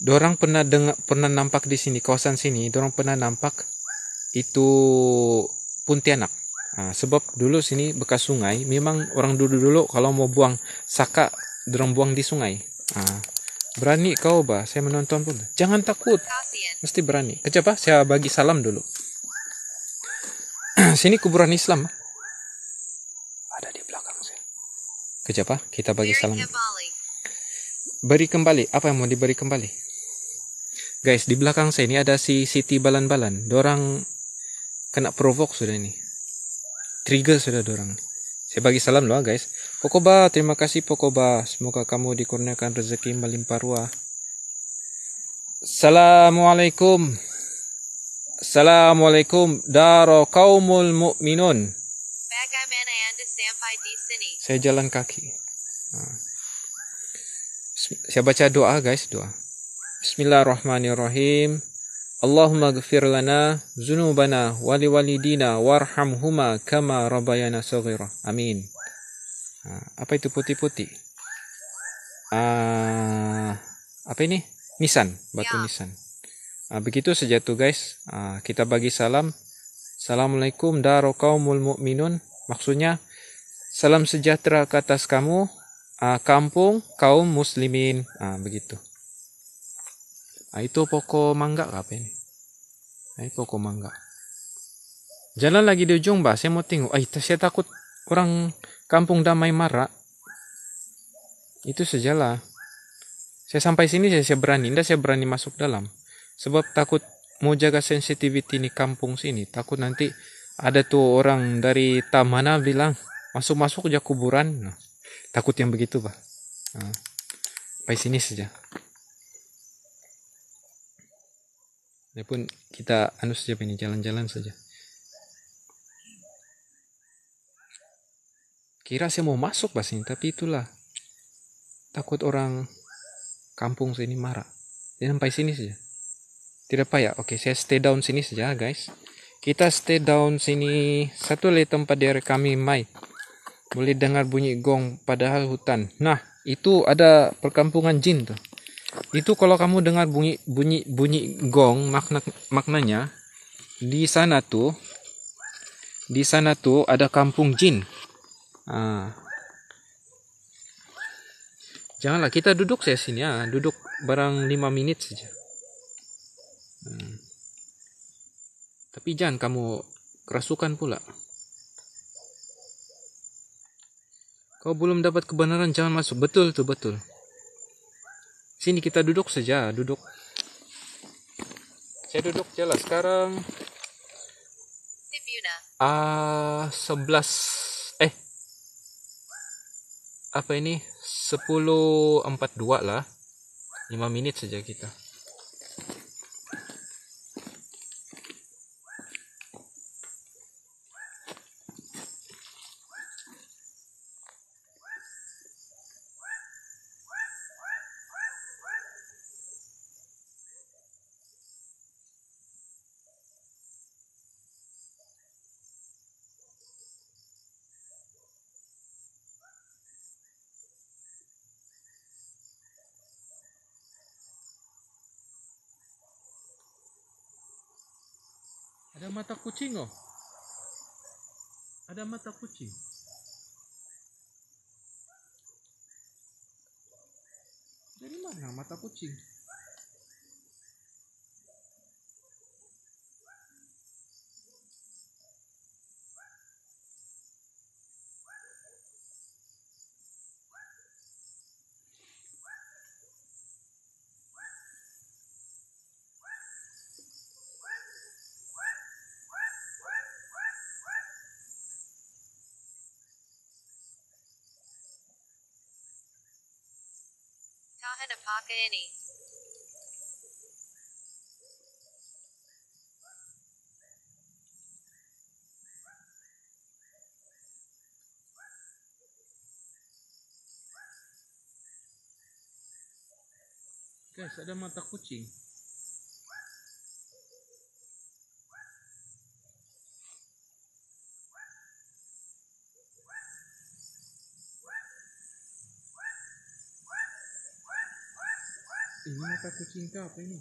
dorang pernah dengar pernah nampak di sini kawasan sini dorang pernah nampak itu Puntianak. Nah, sebab dulu sini bekas sungai, memang orang dulu-dulu kalau mau buang saka, dorong buang di sungai. Nah, berani kau, bah. Saya menonton pun. Jangan takut. Mesti berani. Kejap, bah. Saya bagi salam dulu. sini kuburan Islam, Ada di belakang saya. Kejap, bah. Kita bagi salam. Beri kembali. Apa yang mau diberi kembali? Guys, di belakang saya ini ada si Siti Balan-Balan. Dorang kena provok sudah ini trigger sudah dorang saya bagi salam loh guys Pokoba terima kasih Pokoba semoga kamu dikurniakan rezeki melimpah ruah Assalamualaikum Assalamualaikum daro kaumul mu'minun saya jalan kaki saya baca doa guys doa Bismillahirrahmanirrahim Allahumma اللهم اغفر wali ذنوبنا warham huma kama ربيانا صغيرا amin ah, apa itu putih-putih uh, apa ini nisan batu ya. nisan uh, begitu saja tuh guys uh, kita bagi salam assalamualaikum daro kaumul mu'minun maksudnya salam sejahtera ke atas kamu uh, kampung kaum muslimin uh, begitu Nah, itu pokok mangga apa ini? Nah, itu pokok mangga. Jalan lagi di ujung, bah. Saya mau tengok. Ah, saya takut orang kampung damai marah. Itu sejalah. Saya sampai sini saya, saya berani. ndak saya berani masuk dalam. Sebab takut mau jaga sensitivity ini kampung sini. Takut nanti ada tuh orang dari Tamana bilang, masuk-masuk aja kuburan. Nah, takut yang begitu, Pak. Nah, sampai sini saja. ini ya pun kita anu saja ini jalan-jalan saja kira saya mau masuk pas ini tapi itulah takut orang kampung sini marah jadi sampai sini saja tidak apa ya oke saya stay down sini saja guys kita stay down sini satu lagi tempat area kami mai boleh dengar bunyi gong padahal hutan nah itu ada perkampungan jin tuh itu kalau kamu dengar bunyi bunyi bunyi gong makna maknanya di sana tuh di sana tuh ada kampung jin ah. janganlah kita duduk saya sini ya duduk barang 5 menit saja hmm. tapi jangan kamu kerasukan pula kau belum dapat kebenaran jangan masuk betul tuh betul Sini kita duduk saja, duduk. Saya duduk jelas sekarang. Ah, sebelas eh apa ini? 10.42 lah. 5 menit saja kita. mata kucing oh, Ada mata kucing. Dari mana mata kucing? వాహన పాకయని Guys, ada mata kucing. kata kucing apa ini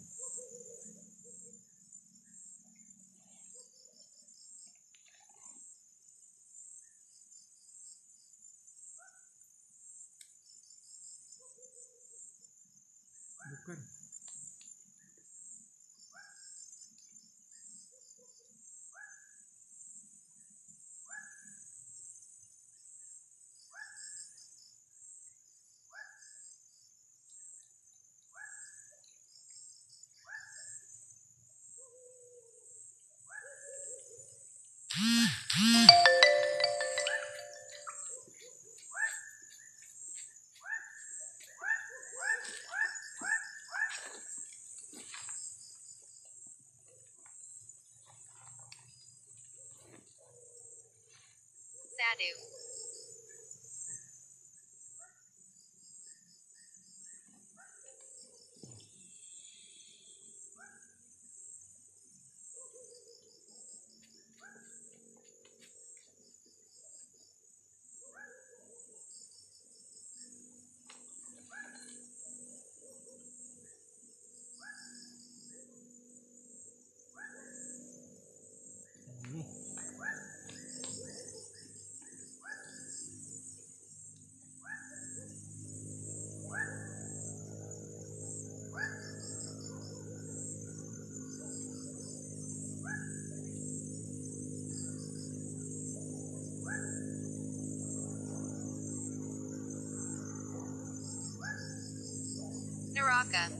Tadeu. Baraka.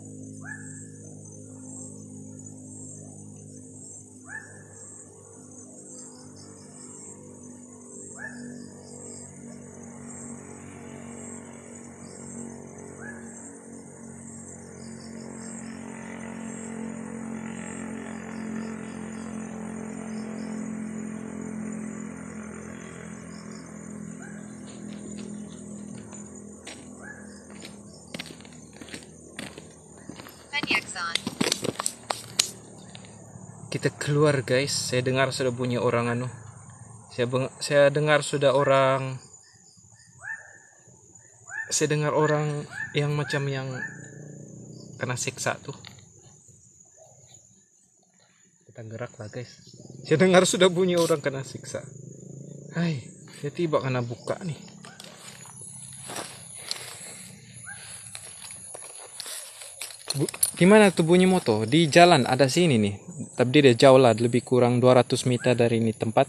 Kita keluar guys. Saya dengar sudah bunyi orang anu. Saya saya dengar sudah orang saya dengar orang yang macam yang kena siksa tuh. Kita gerak lah guys. Saya dengar sudah bunyi orang kena siksa. Hai, saya tiba kena buka nih. gimana tubuhnya moto di jalan ada sini nih tapi dia jauh lah lebih kurang 200 meter dari ini tempat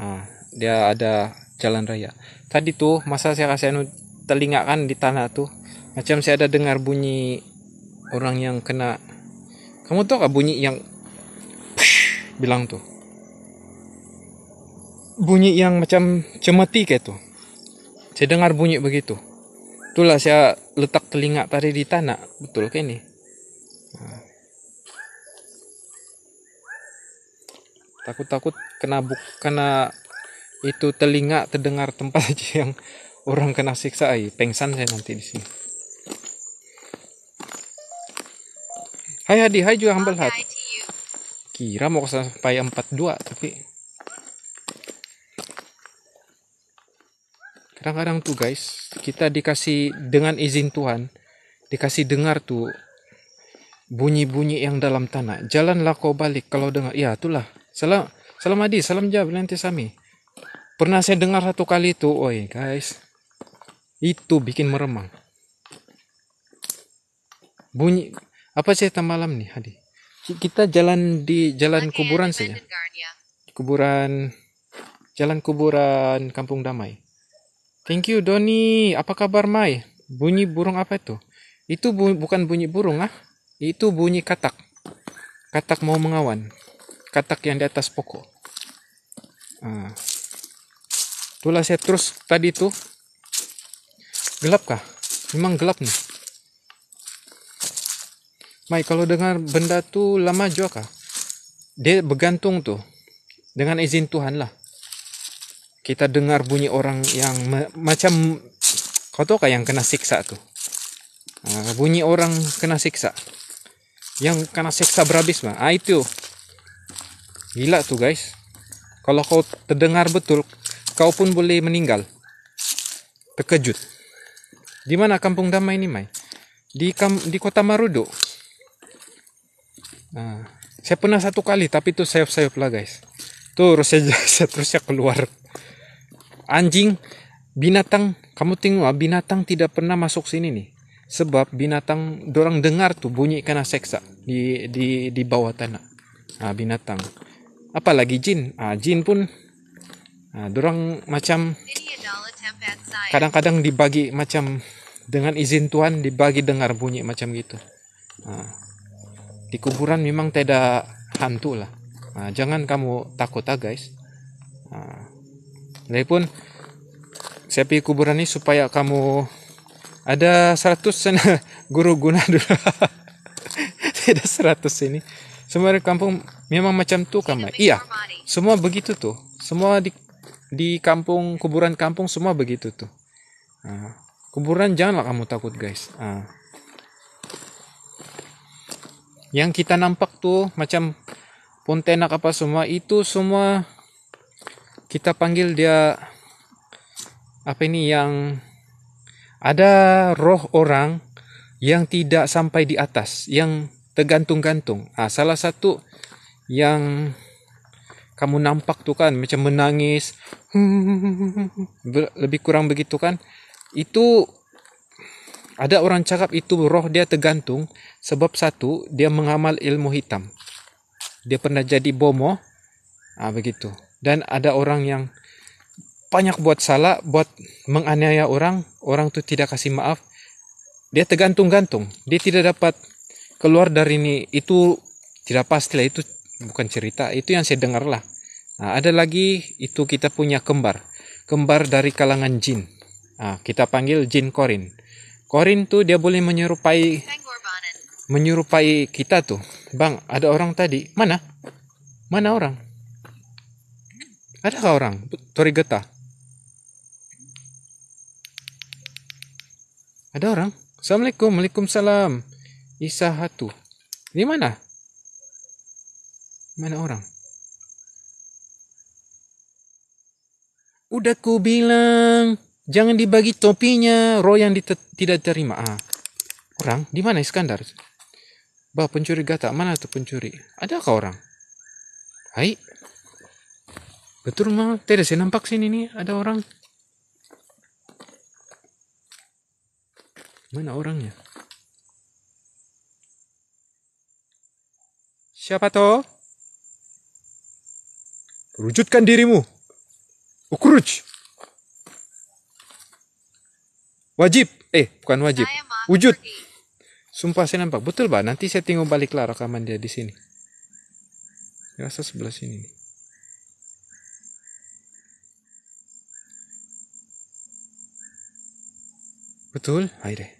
nah, dia ada jalan raya tadi tuh masa saya kasih anu telinga kan di tanah tuh macam saya ada dengar bunyi orang yang kena kamu tuh gak bunyi yang bilang tuh bunyi yang macam cemeti kayak tuh saya dengar bunyi begitu itulah saya letak telinga tadi di tanah betul kayak ini takut-takut kena buk kena itu telinga terdengar tempat aja yang orang kena siksa ay pengsan saya nanti di sini Hai Hadi, hai juga humble hat. Kira mau sampai 42 tapi kadang-kadang tuh guys kita dikasih dengan izin Tuhan dikasih dengar tuh bunyi-bunyi yang dalam tanah jalanlah kau balik kalau dengar ya itulah Salam, salam Adi, salam Jab, nanti Sami. Pernah saya dengar satu kali itu, oi guys, itu bikin meremang. Bunyi, apa cerita malam nih Adi? Kita jalan di jalan kuburan saja. Ya. Kuburan, jalan kuburan Kampung Damai. Thank you Doni, apa kabar Mai? Bunyi burung apa itu? Itu bu bukan bunyi burung ah, itu bunyi katak. Katak mau mengawan katak yang di atas pokok nah, itulah saya terus tadi itu gelap kah memang gelap nih Mai kalau dengar benda tuh lama juga kah dia bergantung tuh dengan izin Tuhan lah kita dengar bunyi orang yang macam kau tahu kah yang kena siksa tuh nah, bunyi orang kena siksa yang kena siksa berhabis mah ah itu Gila tuh guys. Kalau kau terdengar betul, kau pun boleh meninggal. Terkejut. Di mana kampung damai ini, Mai? Di kam di kota Marudo. Nah, saya pernah satu kali, tapi itu sayap-sayap lah guys. Tuh terus saya keluar. Anjing, binatang, kamu tengok ah, binatang tidak pernah masuk sini nih. Sebab binatang, dorang dengar tuh bunyi ikan seksa di di di bawah tanah. Nah, binatang apalagi jin ah jin pun ah, dorang macam kadang-kadang dibagi macam dengan izin Tuhan dibagi dengar bunyi macam gitu ah, di kuburan memang tidak hantu lah ah, jangan kamu takut ah guys nah, pun saya pergi kuburan ini supaya kamu ada 100 sana guru guna dulu tidak 100 ini semua kampung memang macam tu kan iya semua begitu tuh semua di di kampung kuburan kampung semua begitu tuh kuburan janganlah kamu takut guys yang kita nampak tuh macam pontenak apa semua itu semua kita panggil dia apa ini yang ada roh orang yang tidak sampai di atas yang tergantung-gantung Ah salah satu yang kamu nampak tuh kan macam menangis lebih kurang begitu kan itu ada orang cakap itu roh dia tergantung sebab satu dia mengamal ilmu hitam dia pernah jadi bomo ah begitu dan ada orang yang banyak buat salah buat menganiaya orang orang tuh tidak kasih maaf dia tergantung-gantung dia tidak dapat keluar dari ini itu tidak pastilah itu bukan cerita itu yang saya dengar lah nah, ada lagi itu kita punya kembar kembar dari kalangan jin nah, kita panggil jin korin korin tuh dia boleh menyerupai menyerupai kita tuh bang ada orang tadi mana mana orang adakah orang Geta? ada orang assalamualaikum waalaikumsalam isahatu di mana Mana orang? Udah ku bilang, jangan dibagi topinya. Royan tidak terima. Ah. Orang? Di mana Iskandar? Bah, pencuri gata. Mana tuh pencuri? Ada kah orang? Hai. Betul, mah. Tidak saya nampak sini nih. Ada orang. Mana orangnya? Siapa toh? Wujudkan dirimu. Ukruj. Wajib. Eh, bukan wajib. Wujud. Sumpah saya nampak. Betul, Pak. Nanti saya tinggal baliklah rekaman dia di sini. Rasa sebelah sini nih. Betul? Hai deh.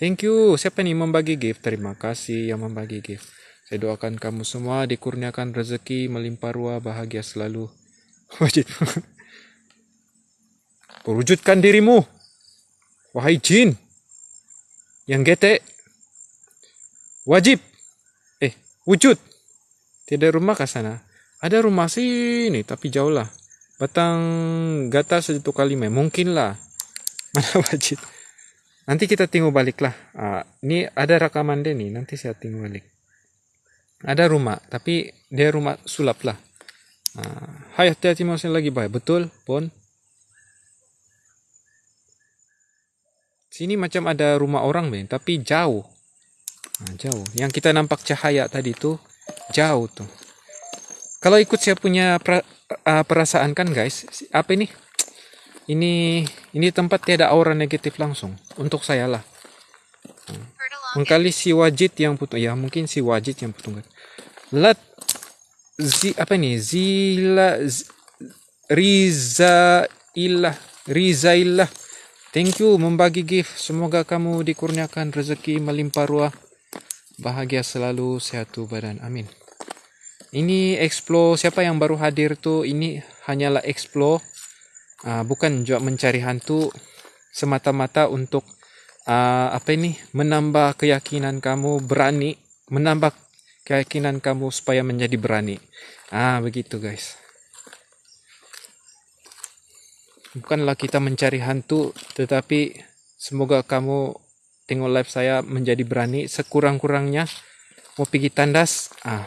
Thank you. Siapa nih membagi gift? Terima kasih yang membagi gift. Saya doakan kamu semua dikurniakan rezeki melimpah ruah bahagia selalu. Wajib. Perwujudkan dirimu. Wahai jin. Yang gete. Wajib. Eh, wujud. Tidak rumah ke sana. Ada rumah sini, tapi jauh lah. Batang gata satu kali mungkin lah. Mana wajib. Nanti kita tinggal balik lah. Ah, ini ada rekaman deh nih, nanti saya tinggal balik ada rumah tapi dia rumah sulap lah ah, hai hati-hati masih lagi baik betul pun sini macam ada rumah orang ben tapi jauh nah, jauh yang kita nampak cahaya tadi tuh jauh tuh kalau ikut saya punya ah, perasaan kan guys apa ini ini ini tempat tiada aura negatif langsung untuk saya lah mengkali si wajid yang putung ya mungkin si wajid yang putungkan lat zi apa ni zila z, riza ilah riza ilah thank you membagi gift semoga kamu dikurniakan rezeki melimpah ruah bahagia selalu sehat badan amin ini explore siapa yang baru hadir tu ini hanyalah explore ah, bukan jua mencari hantu semata-mata untuk uh, apa ini menambah keyakinan kamu berani menambah keyakinan kamu supaya menjadi berani ah begitu guys bukanlah kita mencari hantu tetapi semoga kamu tengok live saya menjadi berani sekurang-kurangnya mau pergi tandas ah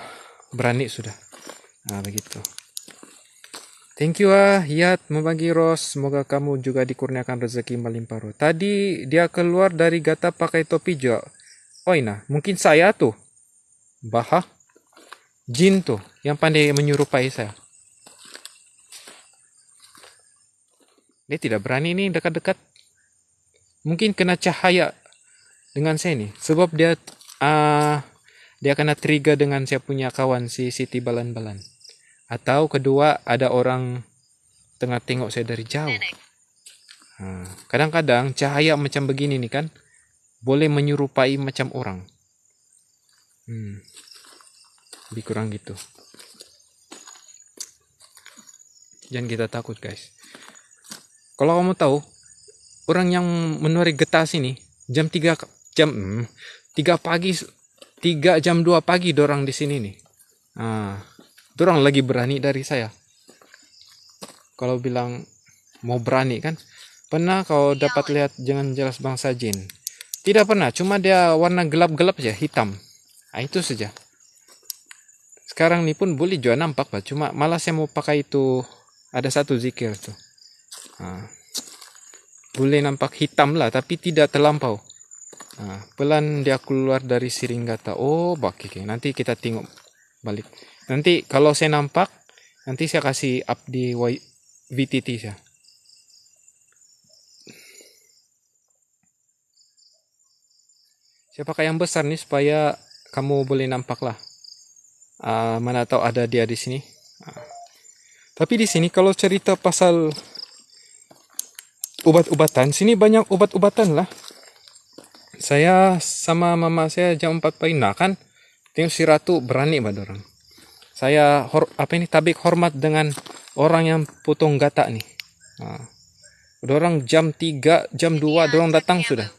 berani sudah ah begitu Thank you ah, Hiat, membagi Ros. Semoga kamu juga dikurniakan rezeki melimpah ruh. Tadi dia keluar dari gata pakai topi jo. Oh ina, mungkin saya tuh. Bah, jin tuh yang pandai menyerupai saya. Dia tidak berani nih dekat-dekat. Mungkin kena cahaya dengan saya nih. Sebab dia uh, dia kena trigger dengan saya punya kawan si Siti Balan-Balan atau kedua ada orang tengah tengok saya dari jauh hmm, kadang-kadang cahaya macam begini nih kan boleh menyerupai macam orang hmm, lebih kurang gitu jangan kita takut guys kalau kamu tahu orang yang menarik getas ini jam 3 jam 3 hmm, pagi 3 jam 2 pagi dorang di sini nih. Ah, itu orang lagi berani dari saya kalau bilang mau berani kan pernah kau iya, dapat lihat jangan jelas bangsa jin tidak pernah cuma dia warna gelap-gelap aja hitam nah, itu saja sekarang ini pun boleh juga nampak pak cuma malas saya mau pakai itu ada satu zikir tuh nah, boleh nampak hitam lah tapi tidak terlampau nah, pelan dia keluar dari siring kata. oh bakik nanti kita tengok balik Nanti kalau saya nampak, nanti saya kasih up di y, VTT saya. Saya pakai yang besar nih supaya kamu boleh nampak lah. Uh, ah, mana tahu ada dia di sini. Uh. Tapi di sini kalau cerita pasal obat-obatan, sini banyak obat-obatan lah. Saya sama mama saya jam 4 pagi nah kan. tinggal si Ratu berani mbak dorang saya hor, apa ini tabik hormat dengan orang yang potong gata nih nah, dorong jam 3 jam 2 iya, ya, dorong datang sudah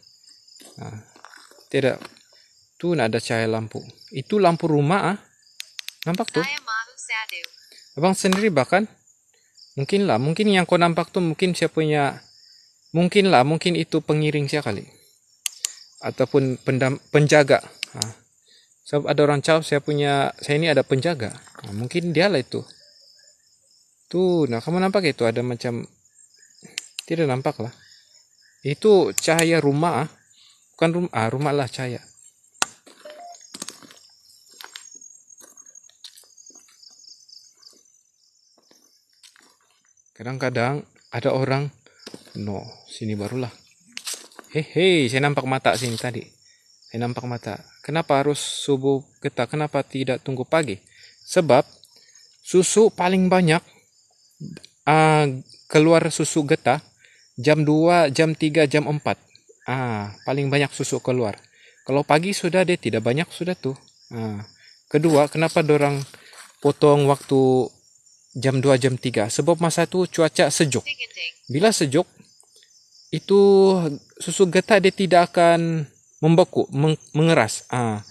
nah, tidak tuh ada cahaya lampu itu lampu rumah ah. nampak tuh abang sendiri bahkan mungkin lah mungkin yang kau nampak tuh mungkin siapa punya mungkin lah mungkin itu pengiring saya kali ataupun pendam, penjaga nah Sebab ada orang cap saya punya saya ini ada penjaga nah, mungkin dia lah itu tuh nah kamu nampak itu ada macam tidak nampak lah itu cahaya rumah ah. bukan rumah ah, rumah lah cahaya kadang-kadang ada orang no sini barulah hehe saya nampak mata sini tadi yang nampak mata. Kenapa harus subuh getah? Kenapa tidak tunggu pagi? Sebab susu paling banyak uh, keluar susu getah jam 2, jam 3, jam 4. Ah, paling banyak susu keluar. Kalau pagi sudah deh, tidak banyak sudah tuh. Uh, kedua, kenapa dorang potong waktu jam 2, jam 3? Sebab masa itu cuaca sejuk. Bila sejuk, itu susu getah dia tidak akan membeku, meng mengeras. Ah,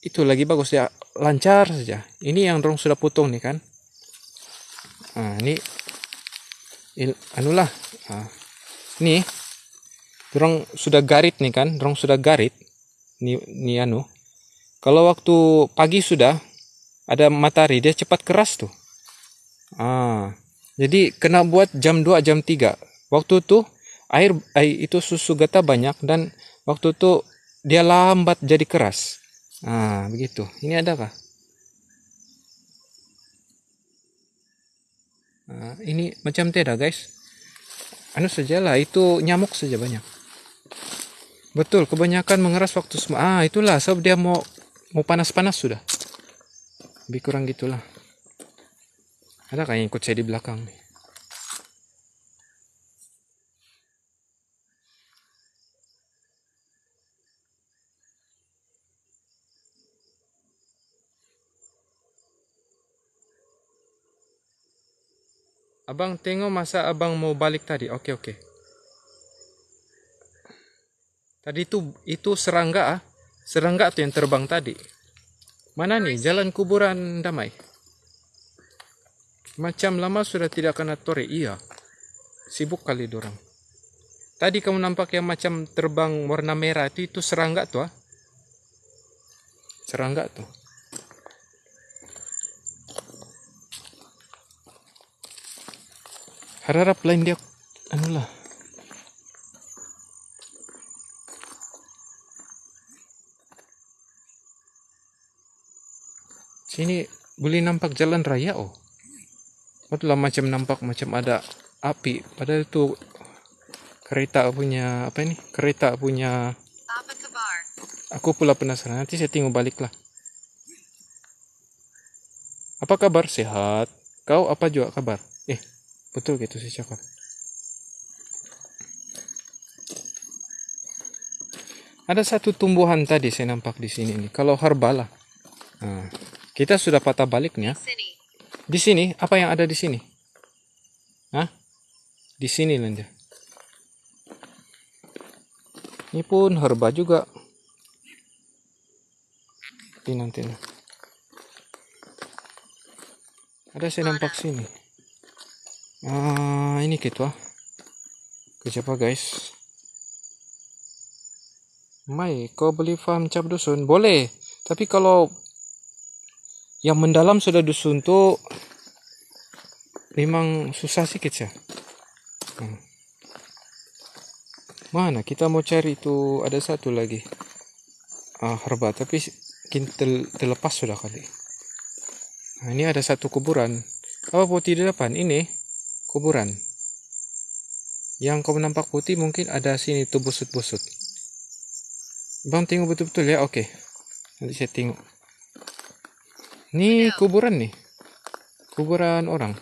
itu lagi bagus ya, lancar saja. Ini yang dorong sudah putung nih kan. Ah, ini il, anulah. Ah, ini dorong sudah garit nih kan, dorong sudah garit. ni ni anu. Kalau waktu pagi sudah ada matahari, dia cepat keras tuh. Ah, jadi kena buat jam 2 jam 3. Waktu tu air, air itu susu gata banyak dan waktu itu dia lambat jadi keras nah begitu ini ada apa nah, ah, ini macam tidak guys anu sajalah itu nyamuk saja banyak betul kebanyakan mengeras waktu semua ah itulah sebab dia mau mau panas-panas sudah lebih kurang gitulah ada kayak ikut saya di belakang nih Abang tengok masa abang mau balik tadi. Okey okey. Tadi tu itu serangga ah. Serangga tu yang terbang tadi. Mana nih, Jalan kuburan damai. Macam lama sudah tidak kena tore. Iya. Sibuk kali dorang. Tadi kamu nampak yang macam terbang warna merah itu itu serangga tu ah. Serangga tu. harap-harap lain dia anulah sini boleh nampak jalan raya oh lah macam nampak macam ada api padahal itu kereta punya apa ini kereta punya aku pula penasaran nanti saya tengok balik lah apa kabar sehat kau apa juga kabar eh betul gitu sih cakap ada satu tumbuhan tadi saya nampak di sini nih kalau herbal lah nah, kita sudah patah baliknya di sini apa yang ada di sini nah di sini lanjut ini pun herba juga ini nanti ada saya nampak sini uh, ini gitu ah ke siapa guys Mai kau beli farm cap dusun boleh tapi kalau yang mendalam sudah dusun tuh memang susah sedikit ya hmm. mana kita mau cari itu ada satu lagi ah, herba tapi kintel terlepas sudah kali nah, ini ada satu kuburan apa poti di depan ini kuburan. Yang kau nampak putih mungkin ada sini tuh busut-busut. Bang tengok betul-betul ya, oke. Nanti saya tengok. Ini kuburan nih. Kuburan orang.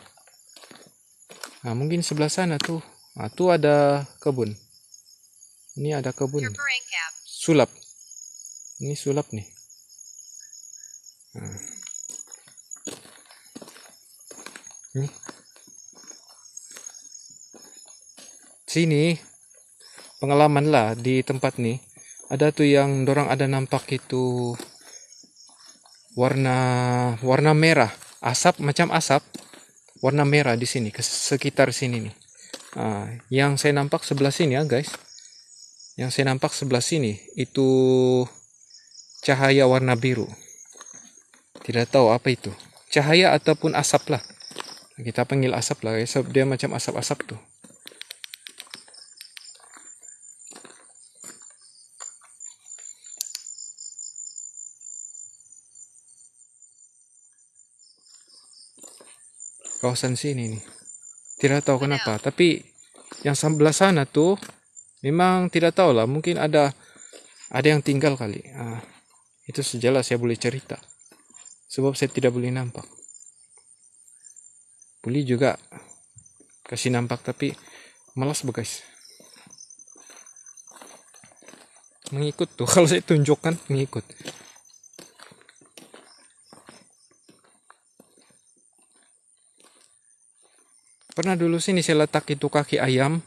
Nah, mungkin sebelah sana tuh. Nah, tuh ada kebun. Ini ada kebun. Sulap. Ini sulap nih. Ah. Nah. Hmm. sini pengalaman lah di tempat nih ada tuh yang dorang ada nampak itu warna warna merah asap macam asap warna merah di sini ke sekitar sini nih nah, yang saya nampak sebelah sini ya guys yang saya nampak sebelah sini itu cahaya warna biru tidak tahu apa itu cahaya ataupun asap lah kita panggil asap lah dia macam asap-asap tuh kawasan sini nih. Tidak tahu kenapa, tapi yang sebelah sana tuh memang tidak tahu lah, mungkin ada ada yang tinggal kali. Ah, itu sejelas saya boleh cerita. Sebab saya tidak boleh nampak. Boleh juga kasih nampak tapi malas guys. Mengikut tuh kalau saya tunjukkan mengikut. pernah dulu sini saya letak itu kaki ayam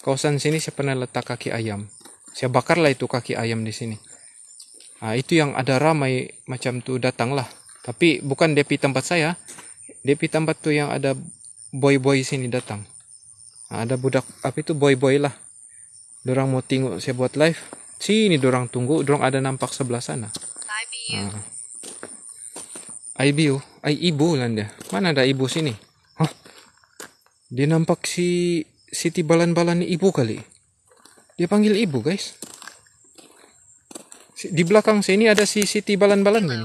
kawasan sini saya pernah letak kaki ayam saya bakar lah itu kaki ayam di sini nah, itu yang ada ramai macam tuh lah tapi bukan depi tempat saya depi tempat tuh yang ada boy-boy sini datang nah, ada budak apa itu boy-boy lah dorang mau tengok saya buat live sini dorang tunggu dorang ada nampak sebelah sana nah. IBU, ibu landa. Mana ada ibu sini? Hah? Dia nampak si Siti balan-balan ibu kali. Dia panggil ibu, guys. Di belakang sini ada si Siti balan-balan ini.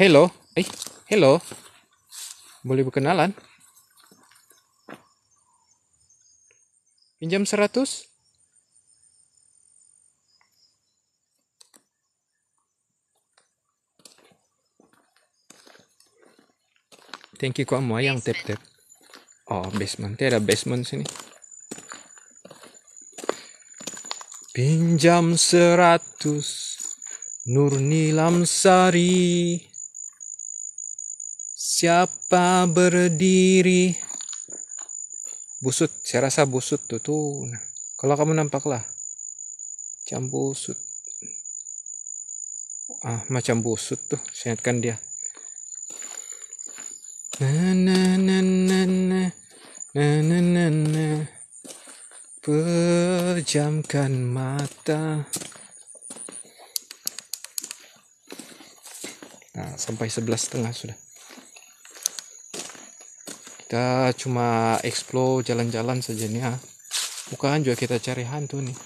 Hello. Eh, hello. Boleh berkenalan? Pinjam 100? Thank you mau yang tap-tap. Oh, basement. Ini ada basement sini. Pinjam seratus Nurni Sari. Siapa berdiri Busut, saya rasa busut tuh tuh. Nah, kalau kamu nampaklah macam busut ah, Macam busut tuh, saya ingatkan dia na na na na na na na na pejamkan mata nah sampai sebelas setengah sudah kita cuma explore jalan-jalan saja nih ah. bukan juga kita cari hantu nih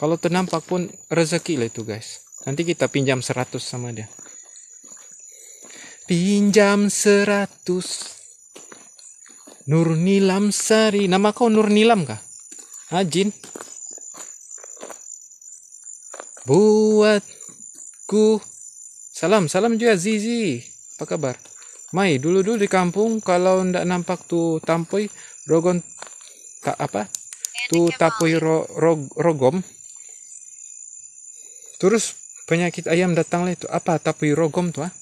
kalau ternampak pun rezeki lah itu guys nanti kita pinjam 100 sama dia Pinjam seratus. Nur Nilam Sari. Nama kau Nur Nilam kah? Ajin. Buatku. Salam, salam juga Zizi. Apa kabar? Mai, dulu-dulu di kampung kalau ndak nampak tuh tampoi rogon tak apa? Tuh ya, tapoi ro, ro, rogom. Terus penyakit ayam datang lah itu apa tapoi rogom tuh ah?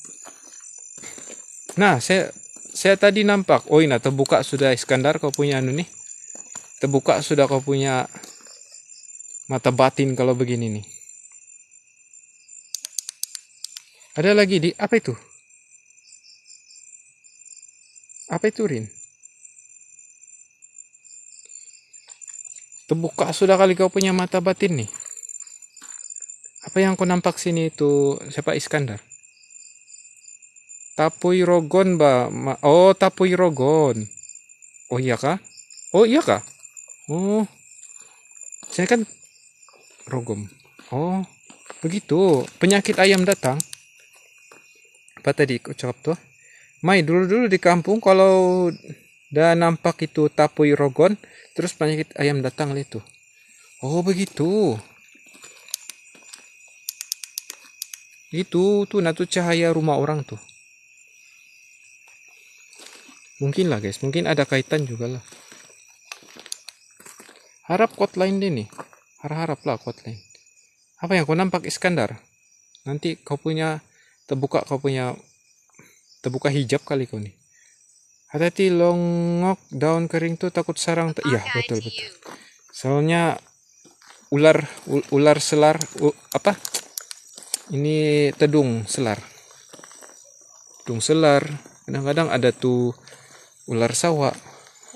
Nah, saya saya tadi nampak, oh ini terbuka sudah Iskandar kau punya anu nih. Terbuka sudah kau punya mata batin kalau begini nih. Ada lagi di apa itu? Apa itu Rin? Terbuka sudah kali kau punya mata batin nih. Apa yang kau nampak sini itu siapa Iskandar? Tapoy Rogon ba? Ma oh, Tapoy Rogon. Oh iya kak, Oh iya kak, Oh. Saya kan Rogom. Oh, begitu. Penyakit ayam datang. Apa tadi cakap tuh? Mai dulu-dulu di kampung kalau udah nampak itu Tapoy Rogon, terus penyakit ayam datang itu. Oh, begitu. Itu tuh natu cahaya rumah orang tuh mungkin lah guys mungkin ada kaitan juga lah harap lain deh nih harap-harap lah lain apa yang kau nampak Iskandar nanti kau punya terbuka kau punya terbuka hijab kali kau nih hati-hati longok daun kering tuh takut sarang iya betul betul soalnya ular ular selar u, apa ini tedung selar tedung selar kadang-kadang ada tuh ular sawah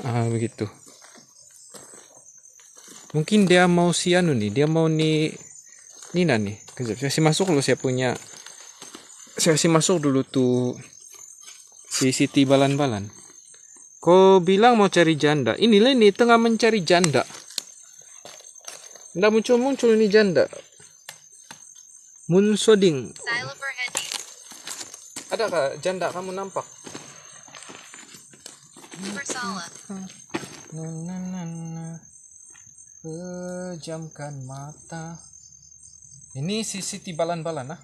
ah, begitu mungkin dia mau si anu nih dia mau nih Nina nih kejap saya kasih masuk loh saya punya saya kasih masuk dulu tuh si Siti balan-balan kau bilang mau cari janda inilah ini tengah mencari janda ndak muncul-muncul ini janda Munsoding. kak janda kamu nampak? nana pejamkan mata. Ini sisi tibalan balan ah.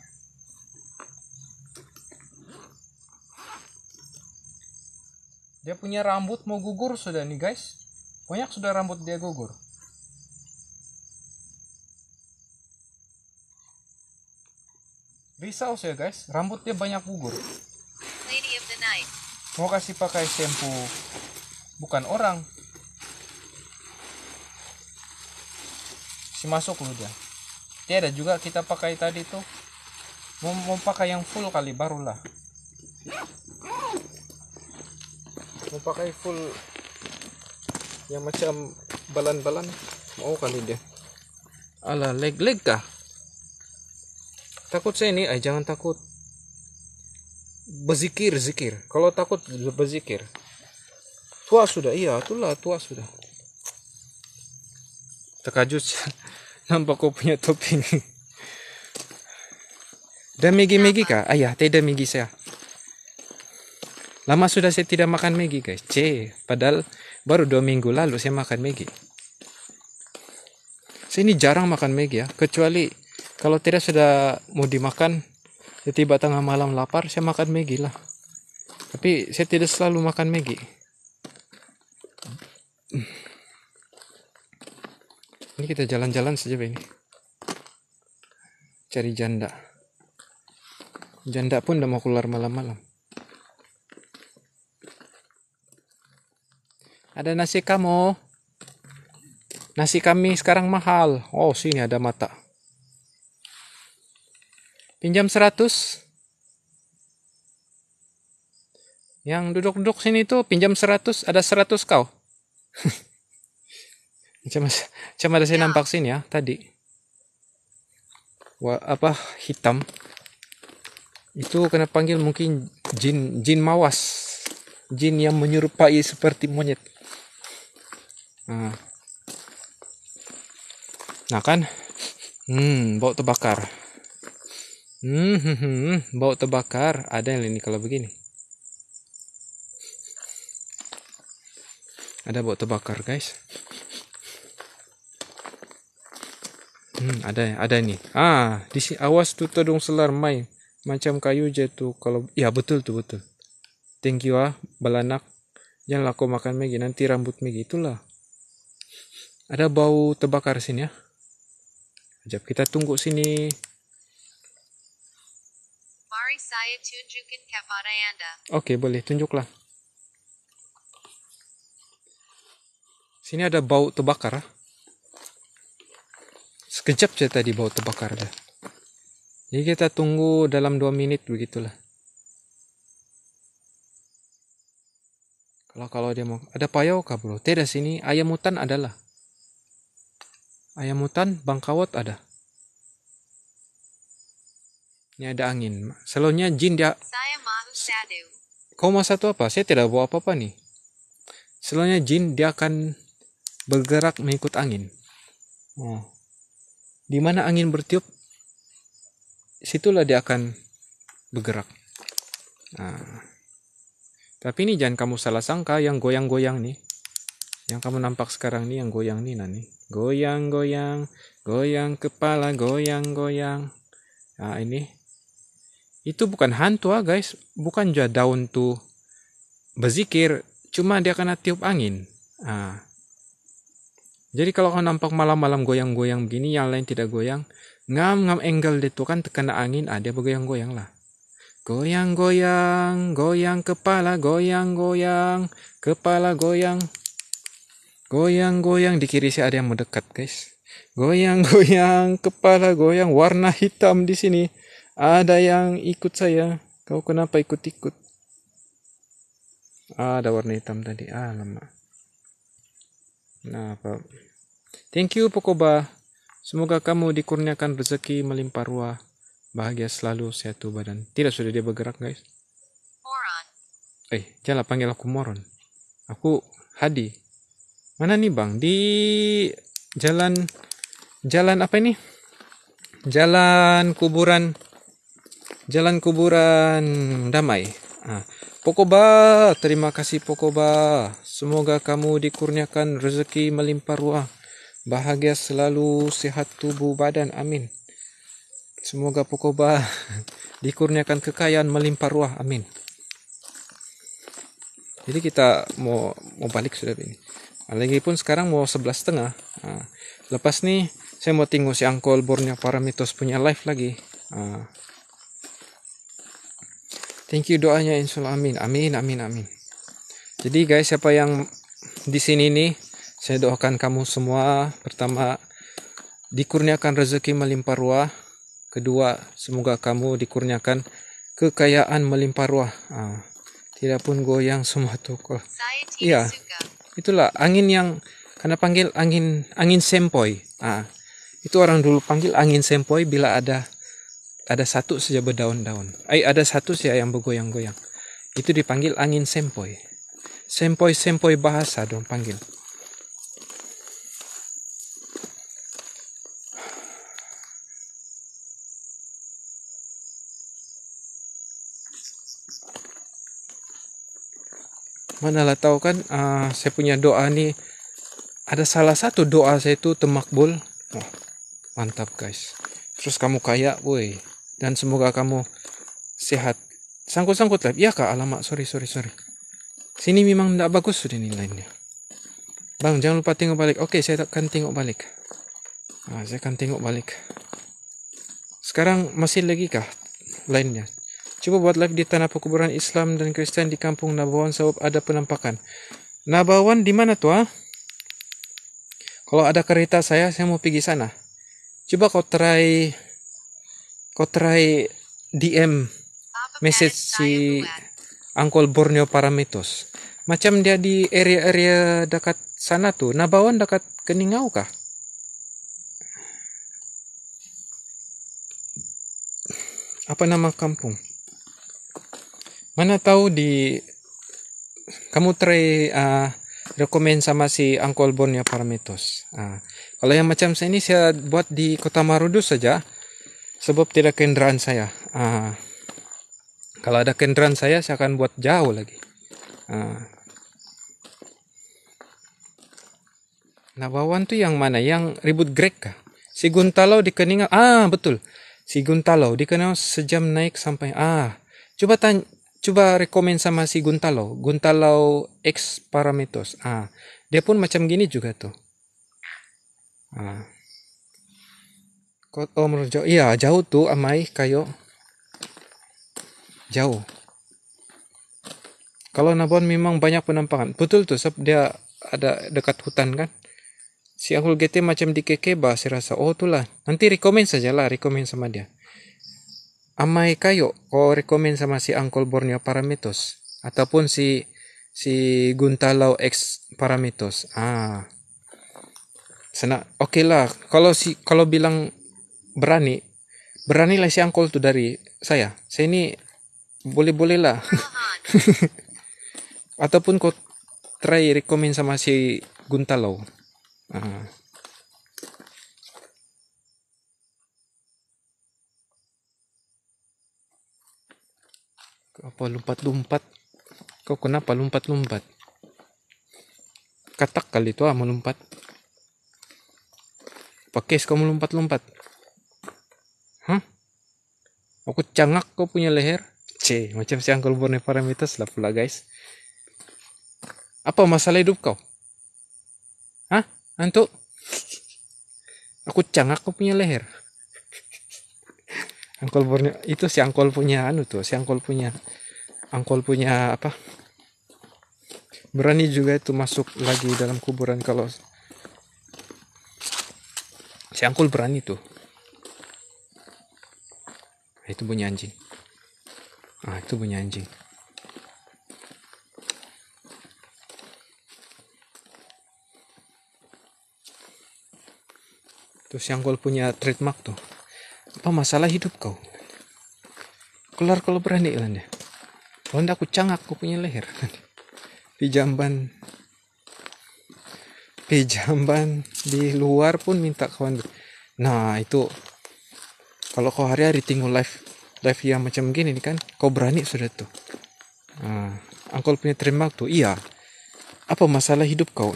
Dia punya rambut mau gugur sudah nih guys. Banyak sudah rambut dia gugur. Risau saya guys, rambut dia banyak gugur mau kasih pakai shampoo bukan orang si masuk lu dia dia ada juga kita pakai tadi tuh mau, mau pakai yang full kali barulah mau pakai full yang macam balan-balan mau kali dia ala leg leg kah takut saya ini ay eh, jangan takut berzikir zikir kalau takut berzikir tua sudah iya itulah tua sudah terkejut nampak kau punya topi ini dan megi megi kak Ayah, tidak megi saya. Lama sudah saya tidak makan megi guys. C, padahal baru dua minggu lalu saya makan megi Saya ini jarang makan megi ya, kecuali kalau tidak sudah mau dimakan tiba tengah malam lapar saya makan megi lah tapi saya tidak selalu makan megi. ini kita jalan-jalan saja ini cari janda janda pun udah mau keluar malam-malam ada nasi kamu nasi kami sekarang mahal oh sini ada mata Pinjam 100. Yang duduk-duduk sini tuh pinjam 100, ada 100 kau. cuma cuma ada saya ya. nampak sini ya tadi. Wah, apa hitam. Itu kena panggil mungkin jin jin mawas. Jin yang menyerupai seperti monyet. Nah, nah kan? Hmm, bau terbakar. Hmm, hmm, hmm, bau terbakar. Ada yang ini kalau begini. Ada bau terbakar, guys. Hmm, ada ada ini. Ah, di sini awas tuh terdung selar main Macam kayu jatuh kalau ya betul tuh betul. Thank you ah, balanak. Jangan laku makan Megi nanti rambut Megi itulah. Ada bau terbakar sini ya. Ah. Jap kita tunggu sini. Mari saya tunjukin kepada Anda. Oke, okay, boleh. Tunjuklah. Sini ada bau terbakar. Ah. Sekejap saja tadi bau terbakar dah. Jadi kita tunggu dalam 2 menit begitulah. Kalau kalau dia mau ada payau kah bro? Tidak sini ayam hutan adalah. Ayam hutan bangkawat ada. Ini ada angin. selonya jin dia... Saya mau satu apa? Saya tidak bawa apa-apa nih. selonya jin dia akan bergerak mengikut angin. Nah, di mana angin bertiup, situlah dia akan bergerak. Nah, tapi ini jangan kamu salah sangka yang goyang-goyang nih. Yang kamu nampak sekarang nih yang goyang nih nani Goyang-goyang, goyang kepala, goyang-goyang. Nah, ini itu bukan hantu ah guys bukan juga daun tuh berzikir cuma dia kena tiup angin ah. jadi kalau kau nampak malam-malam goyang-goyang begini yang lain tidak goyang ngam-ngam enggal tu kan terkena angin ada ah, dia bergoyang-goyang lah goyang-goyang goyang kepala goyang-goyang kepala goyang goyang-goyang di kiri saya ada yang mendekat guys goyang-goyang kepala goyang warna hitam di sini ada yang ikut saya. Kau kenapa ikut-ikut? Ada warna hitam tadi. Ah, lama. Nah, Pak. Thank you, Pokoba. Semoga kamu dikurniakan rezeki melimpah ruah. Bahagia selalu, sehat tuh badan. Tidak, sudah dia bergerak, guys. Moron. Eh, janganlah panggil aku moron. Aku Hadi. Mana nih, Bang? Di jalan... Jalan apa ini? Jalan kuburan Jalan kuburan damai. Ah, Pokoba, terima kasih Pokoba. Semoga kamu dikurniakan rezeki melimpah ruah. Bahagia selalu, sehat tubuh badan. Amin. Semoga Pokoba dikurniakan kekayaan melimpah ruah. Amin. Jadi kita mau mau balik sudah ini. Lagipun sekarang mau sebelas setengah. Ah. Lepas nih saya mau tinggal si Angkol Borneo Paramitos punya live lagi. Ah. Thank you doanya insul amin. Amin amin amin. Jadi guys siapa yang di sini nih saya doakan kamu semua pertama dikurniakan rezeki melimpah ruah. Kedua, semoga kamu dikurniakan kekayaan melimpah ruah. Ah, tidak pun goyang semua toko. Iya. Itulah angin yang karena panggil angin angin sempoi. Ah, itu orang dulu panggil angin sempoi bila ada ada satu saja berdaun-daun. Eh, ada satu saja yang bergoyang-goyang. Itu dipanggil angin sempoi. Sempoi-sempoi bahasa dong panggil. Manalah tahu kan uh, saya punya doa nih ada salah satu doa saya itu temakbul. Wah, mantap guys. Terus kamu kaya, woi dan semoga kamu sehat. Sangkut-sangkut lab. ya kak, alamak, sorry, sorry, sorry. Sini memang tidak bagus sudah nilainya. Bang, jangan lupa tengok balik. Oke, saya akan tengok balik. Nah, saya akan tengok balik. Sekarang masih lagi kah lainnya? Coba buat live di tanah pekuburan Islam dan Kristen di kampung Nabawan sebab ada penampakan. Nabawan di mana tuh? Ah? Kalau ada kereta saya, saya mau pergi sana. Coba kau try Ko try DM message si Angkol Borneo Paramitos. Macam dia di area-area dekat sana tuh. Nabawan dekat Keningau kah? Apa nama kampung? Mana tahu di kamu try uh, ah, rekomend sama si Angkol Borneo Paramitos. Uh, kalau yang macam saya ini saya buat di Kota Marudu saja sebab tidak kendaraan saya ah, kalau ada kendaraan saya saya akan buat jauh lagi ah. nah wawan tuh yang mana yang ribut grek kah si Guntalo di ah betul si Guntalo dikenal sejam naik sampai ah coba tanya coba rekomen sama si Guntalo, Guntalo X Paramitos. Ah, dia pun macam gini juga tuh. Ah. Kot oh menurut jauh. Iya, jauh tuh amai kayo. Jauh. Kalau Nabon memang banyak penampakan, Betul tuh, sebab dia ada dekat hutan kan. Si Ahul GT macam di bah, saya rasa. Oh, itulah. Nanti rekomen saja lah, rekomen sama dia. Amai kayo, kau oh, rekomen sama si Angkol Borneo Paramitos. Ataupun si si Guntalau X Paramitos. Ah, sana oke lah kalau si kalau bilang berani berani lah si angkol tuh dari saya saya ini boleh-boleh lah ataupun kau try rekomend sama si Guntalo nah. apa lompat-lompat kau kenapa lompat-lompat katak kali itu ah melompat pakai kau melompat-lompat aku cangak kau punya leher C macam si Uncle Borneo Paramitas lah pula guys apa masalah hidup kau Hah? Antuk? Aku cangak kau punya leher. angkol Borneo itu si angkol punya anu tuh, si angkol punya angkol punya apa? Berani juga itu masuk lagi dalam kuburan kalau si angkol berani tuh itu bunyi anjing ah itu bunyi anjing Terus yang gue punya trademark tuh. Apa masalah hidup kau? Kelar kalau berani ya? Kalau ndak aku cangak aku punya leher. Di jamban, di jamban di luar pun minta kawan. Nah, itu kalau kau hari-hari tinggal live live yang macam gini kan kau berani sudah tuh nah, angkol punya trademark tuh iya apa masalah hidup kau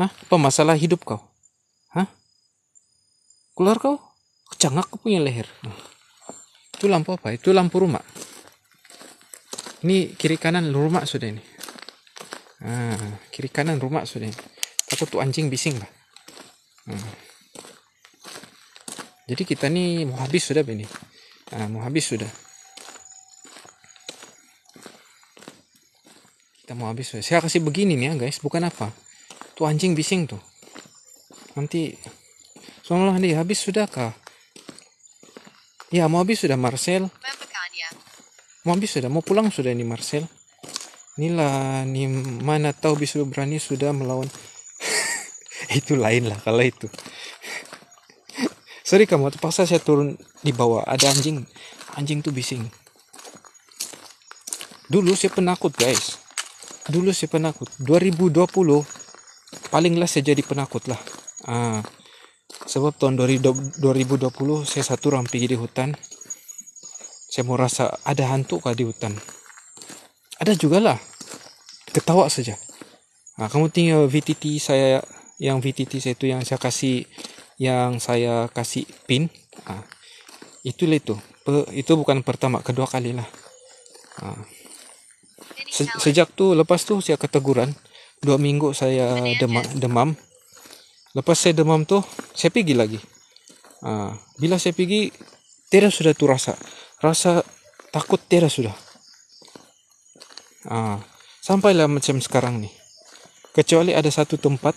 Hah? apa masalah hidup kau Hah? keluar kau cengak kau punya leher itu lampu apa itu lampu rumah ini kiri kanan rumah sudah ini nah, kiri kanan rumah sudah ini. takut tuh anjing bising lah nah jadi kita nih mau habis sudah ini nah, mau habis sudah kita mau habis sudah saya kasih begini nih ya guys bukan apa tuh anjing bising tuh nanti soalnya nih habis sudah kah ya mau habis sudah Marcel mau habis sudah mau pulang sudah ini Marcel inilah nih mana tahu bisa berani sudah melawan itu lain lah kalau itu sorry kamu terpaksa saya turun di bawah ada anjing anjing tuh bising dulu saya penakut guys dulu saya penakut 2020 palinglah saya jadi penakut lah ah, sebab tahun 2020 saya satu orang pergi di hutan saya mau rasa ada hantu kah di hutan ada juga lah ketawa saja nah, kamu tinggal VTT saya yang VTT saya itu yang saya kasih yang saya kasih pin ah, itu lah itu itu bukan pertama kedua kalilah ah. Ha. Se, sejak tu lepas tu saya keteguran dua minggu saya demam demam lepas saya demam tu saya pergi lagi ah, bila saya pergi tidak sudah tu rasa rasa takut tidak sudah ah, sampailah macam sekarang ni kecuali ada satu tempat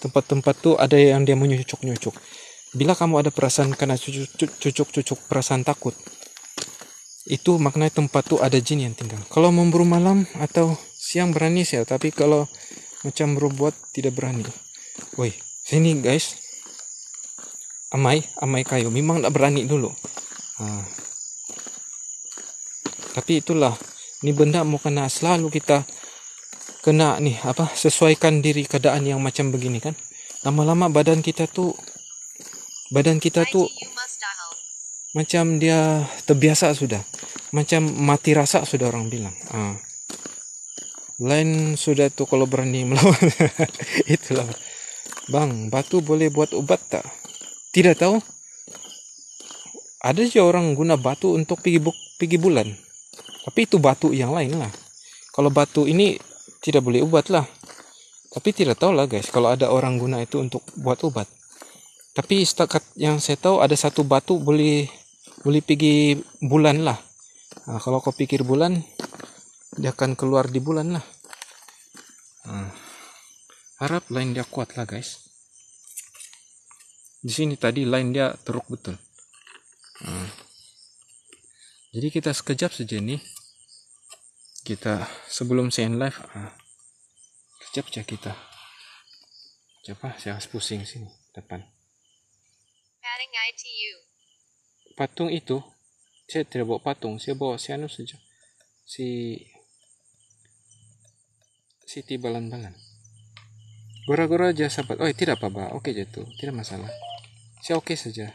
tempat-tempat tuh ada yang dia menyucuk-nyucuk bila kamu ada perasaan karena cucuk-cucuk perasaan takut itu makna tempat tuh ada jin yang tinggal kalau memburu malam atau siang berani sih tapi kalau macam berbuat tidak berani woi sini guys amai amai kayu memang tidak berani dulu nah. tapi itulah ini benda mau kena selalu kita kena nih apa sesuaikan diri keadaan yang macam begini kan lama-lama badan kita tuh badan kita tuh macam dia terbiasa sudah macam mati rasa sudah orang bilang ah. lain sudah tuh kalau berani melawan itulah bang batu boleh buat obat tak tidak tahu ada juga orang guna batu untuk pergi pergi bulan tapi itu batu yang lain lah kalau batu ini tidak boleh obat lah tapi tidak tahu lah guys kalau ada orang guna itu untuk buat obat tapi setakat yang saya tahu ada satu batu boleh boleh pergi bulan lah nah, kalau kau pikir bulan dia akan keluar di bulan lah hmm. harap lain dia kuat lah guys di sini tadi lain dia teruk betul hmm. jadi kita sekejap saja nih kita sebelum send live kerja kerja kita siapa saya harus pusing sini depan patung itu saya tidak bawa patung saya bawa si anu saja si si tibalan balan gora-gora aja sahabat oh tidak apa-apa oke jatuh tidak masalah saya oke saja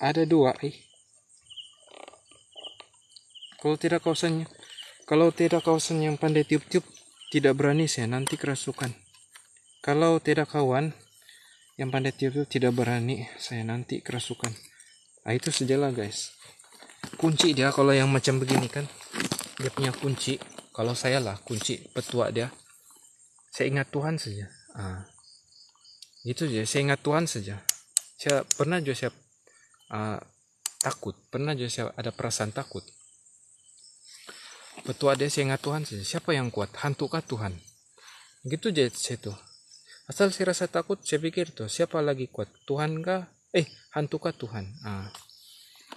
ada dua ih kalau tidak kau senyum, kalau tidak kau senyum pandai tiup-tiup, tidak berani saya nanti kerasukan. Kalau tidak kawan, yang pandai tiup-tiup tidak berani saya nanti kerasukan. Nah, itu sejalah guys. Kunci dia kalau yang macam begini kan, dia punya kunci. Kalau saya lah kunci petua dia. Saya ingat Tuhan saja. Ah. Itu saja, saya ingat Tuhan saja. Saya pernah juga saya uh, takut, pernah juga saya ada perasaan takut petua dia saya ingat Tuhan saja. Siapa yang kuat? Hantu kah Tuhan? Gitu aja saya tuh. Asal saya rasa takut, saya pikir tuh siapa lagi kuat? Tuhan kah? Eh, hantu kah Tuhan? Ah,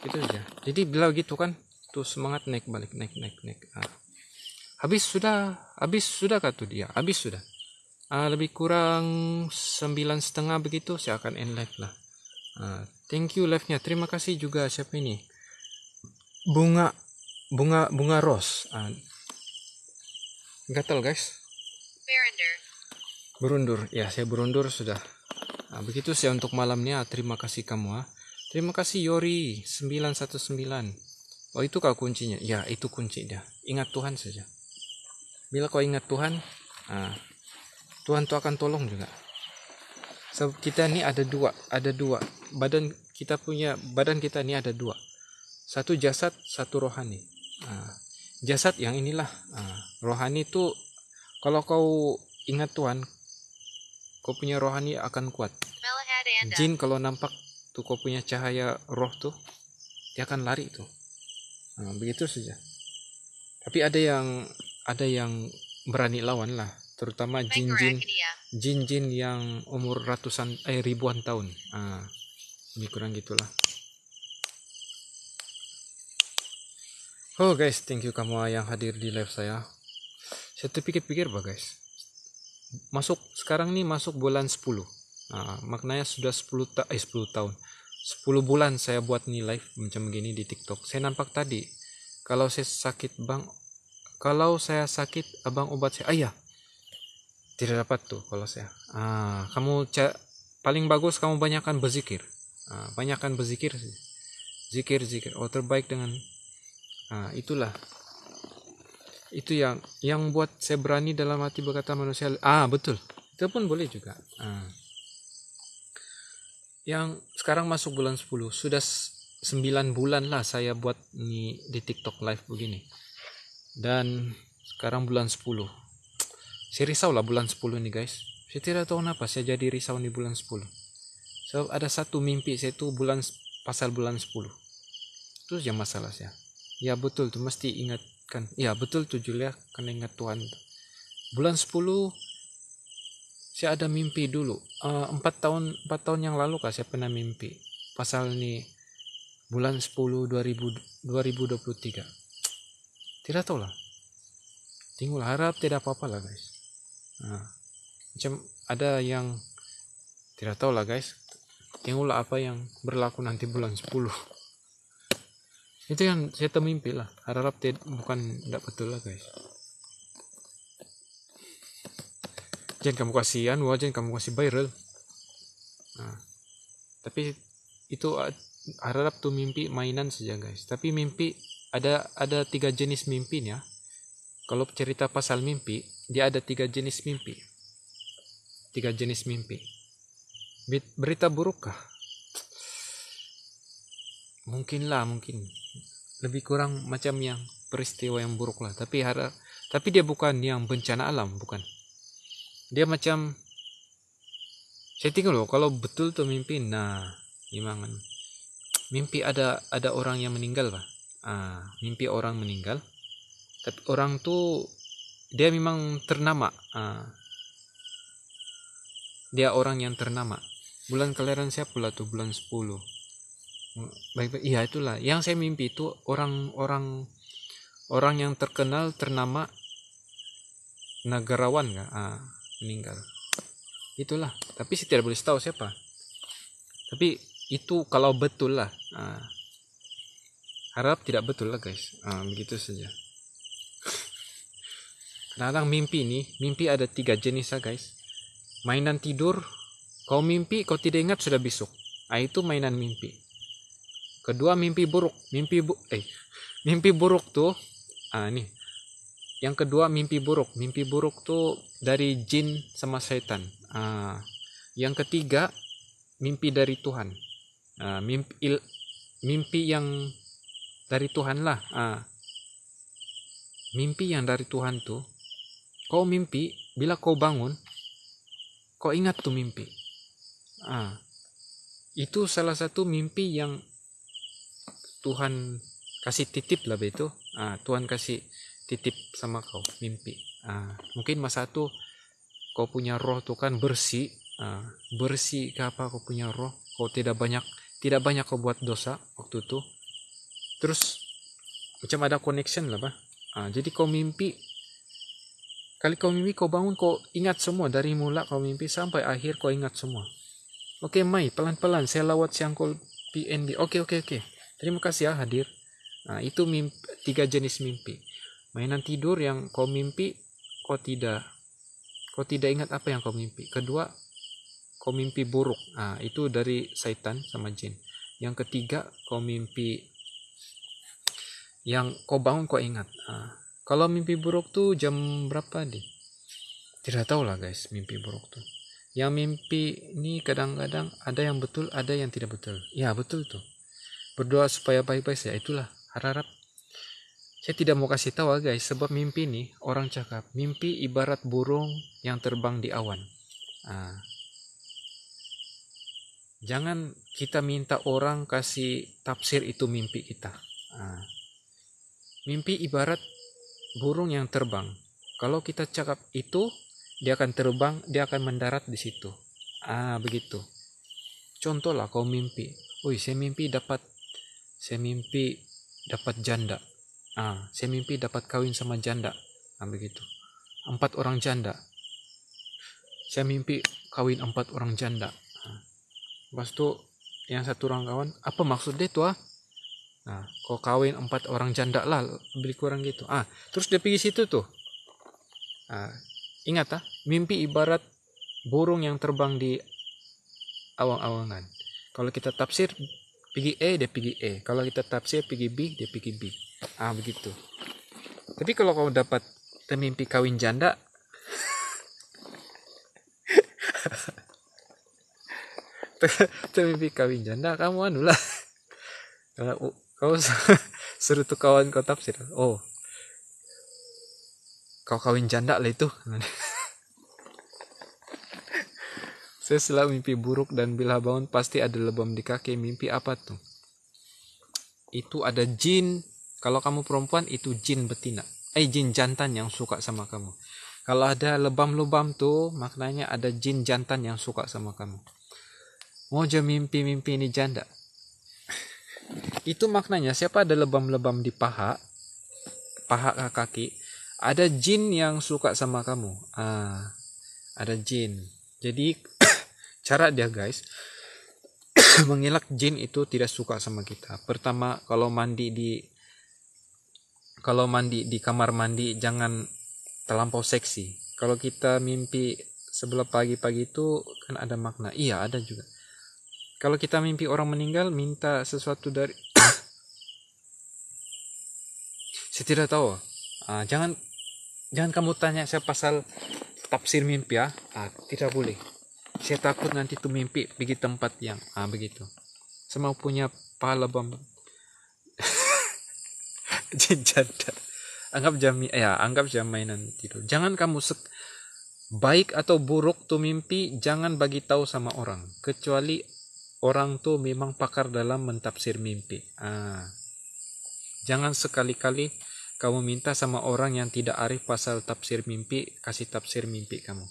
gitu aja Jadi bila gitu kan, tuh semangat naik balik, naik, naik, naik. Ah. Habis sudah, habis sudah kah tuh dia? Habis sudah. Ah, lebih kurang sembilan setengah begitu saya akan end live lah. Ah, thank you live-nya. Terima kasih juga siapa ini? Bunga bunga bunga ros ah. gatel guys berundur ya saya berundur sudah nah, begitu saya untuk malamnya terima kasih kamu ah terima kasih Yori 919 oh itu kau kuncinya ya itu kunci kuncinya ingat Tuhan saja bila kau ingat Tuhan ah, Tuhan tuh akan tolong juga so, kita ini ada dua ada dua badan kita punya badan kita ini ada dua satu jasad satu rohani Ah, jasad yang inilah ah, rohani itu kalau kau ingat Tuhan, kau punya rohani akan kuat. Jin kalau nampak tuh kau punya cahaya roh tuh, dia akan lari itu Nah, begitu saja. Tapi ada yang ada yang berani lawan lah, terutama jin-jin jin-jin yang umur ratusan eh ribuan tahun. Ah, ini kurang gitulah. Oh guys, thank you kamu yang hadir di live saya. Saya tuh pikir-pikir bah guys. Masuk sekarang nih masuk bulan 10. Nah, maknanya sudah 10 ta eh 10 tahun. 10 bulan saya buat nih live macam begini di TikTok. Saya nampak tadi kalau saya sakit Bang kalau saya sakit Abang obat saya. Ayah. Iya. Tidak dapat tuh kalau saya. Ah, kamu paling bagus kamu banyakkan berzikir. Ah, banyakkan berzikir. Zikir zikir. Oh terbaik dengan Nah, itulah itu yang yang buat saya berani dalam hati berkata manusia ah betul itu pun boleh juga ah. yang sekarang masuk bulan 10 sudah 9 bulan lah saya buat ni di tiktok live begini dan sekarang bulan 10 saya risau lah bulan 10 nih guys saya tidak tahu kenapa saya jadi risau di bulan 10 so, ada satu mimpi saya tuh bulan pasal bulan 10 terus yang masalah saya ya betul tuh mesti ingatkan ya betul tuh Julia ya, kena ingat Tuhan bulan 10 saya ada mimpi dulu eh, empat uh, tahun empat tahun yang lalu kak saya pernah mimpi pasal nih bulan 10 2000, 2023 tidak tahu lah tinggal harap tidak apa-apa lah guys nah, macam ada yang tidak tahu lah guys tinggal apa yang berlaku nanti bulan 10 itu yang saya temimpi lah harap tidak bukan tidak betul lah guys jangan kamu kasihan wah jangan kamu kasih viral nah, tapi itu ah, harap tuh mimpi mainan saja guys tapi mimpi ada ada tiga jenis mimpinya kalau cerita pasal mimpi dia ada tiga jenis mimpi tiga jenis mimpi berita buruk kah mungkin lah mungkin lebih kurang macam yang peristiwa yang buruk lah tapi ada tapi dia bukan yang bencana alam bukan dia macam saya tinggal loh kalau betul tuh mimpi nah memang kan. mimpi ada ada orang yang meninggal lah ah, mimpi orang meninggal tapi orang tuh dia memang ternama ah, dia orang yang ternama bulan kelahiran siapa lah tuh bulan 10 baik baik iya itulah yang saya mimpi itu orang-orang orang yang terkenal ternama negarawan nggak ah, meninggal itulah tapi saya tidak boleh tahu siapa tapi itu kalau betul lah ah, harap tidak betul lah guys ah, begitu saja kadang mimpi nih mimpi ada tiga jenis lah guys mainan tidur kau mimpi kau tidak ingat sudah besok ah, itu mainan mimpi kedua mimpi buruk mimpi bu eh mimpi buruk tuh ah nih yang kedua mimpi buruk mimpi buruk tuh dari jin sama setan ah yang ketiga mimpi dari Tuhan ah, mimpi il, mimpi yang dari Tuhan lah ah mimpi yang dari Tuhan tuh kau mimpi bila kau bangun kau ingat tuh mimpi ah itu salah satu mimpi yang Tuhan kasih titip lah begitu ah, Tuhan kasih titip sama kau mimpi ah, mungkin masa satu kau punya roh tuh kan bersih ah, bersih ke apa kau punya roh kau tidak banyak tidak banyak kau buat dosa waktu itu terus macam ada connection lah bah ah, jadi kau mimpi Kali kau mimpi kau bangun kau ingat semua dari mula kau mimpi sampai akhir kau ingat semua. Oke okay, Mai, pelan-pelan saya lawat siang kau PNB. Oke okay, oke okay, oke. Okay. Terima kasih ya hadir. Nah, itu mimpi, tiga jenis mimpi. Mainan tidur yang kau mimpi, kau tidak. Kau tidak ingat apa yang kau mimpi. Kedua, kau mimpi buruk. Nah, itu dari setan sama jin. Yang ketiga, kau mimpi yang kau bangun kau ingat. Nah, kalau mimpi buruk tuh jam berapa di? Tidak tahu lah guys, mimpi buruk tuh. Yang mimpi ini kadang-kadang ada yang betul, ada yang tidak betul. Ya betul tuh berdoa supaya baik-baik saja itulah harap-harap saya tidak mau kasih tahu ah, guys sebab mimpi ini orang cakap mimpi ibarat burung yang terbang di awan nah, jangan kita minta orang kasih tafsir itu mimpi kita nah, mimpi ibarat burung yang terbang kalau kita cakap itu dia akan terbang dia akan mendarat di situ ah begitu contoh lah kau mimpi Wih, saya mimpi dapat saya mimpi dapat janda ah saya mimpi dapat kawin sama janda nah, begitu empat orang janda saya mimpi kawin empat orang janda ah. pas itu yang satu orang kawan apa maksud dia tuh ah nah kau kawin empat orang janda lah beli kurang gitu ah terus dia pergi situ tuh ah, ingat ah mimpi ibarat burung yang terbang di awang-awangan kalau kita tafsir pergi deh dia pergi E kalau kita tafsir pergi B dia pergi B ah begitu tapi kalau kamu dapat mimpi kawin janda mimpi kawin janda kamu anu lah kau suruh tuh kawan kau tafsir oh kau kawin janda lah itu Saya selalu mimpi buruk dan bila bangun pasti ada lebam di kaki. Mimpi apa tuh? Itu ada jin. Kalau kamu perempuan itu jin betina. Eh jin jantan yang suka sama kamu. Kalau ada lebam-lebam tuh maknanya ada jin jantan yang suka sama kamu. Mau aja mimpi-mimpi ini janda. Itu maknanya siapa ada lebam-lebam di paha, paha kaki, ada jin yang suka sama kamu. Ah, ada jin. Jadi cara dia guys mengelak jin itu tidak suka sama kita pertama kalau mandi di kalau mandi di kamar mandi jangan terlampau seksi kalau kita mimpi sebelah pagi-pagi itu kan ada makna iya ada juga kalau kita mimpi orang meninggal minta sesuatu dari saya tidak tahu uh, jangan jangan kamu tanya saya pasal tafsir mimpi ya uh, tidak boleh saya takut nanti tuh mimpi pergi tempat yang ah begitu sama punya pahala bom janda anggap jam ya anggap jam mainan tidur jangan kamu sek baik atau buruk tuh mimpi jangan bagi tahu sama orang kecuali orang tuh memang pakar dalam mentafsir mimpi ah jangan sekali-kali kamu minta sama orang yang tidak arif pasal tafsir mimpi kasih tafsir mimpi kamu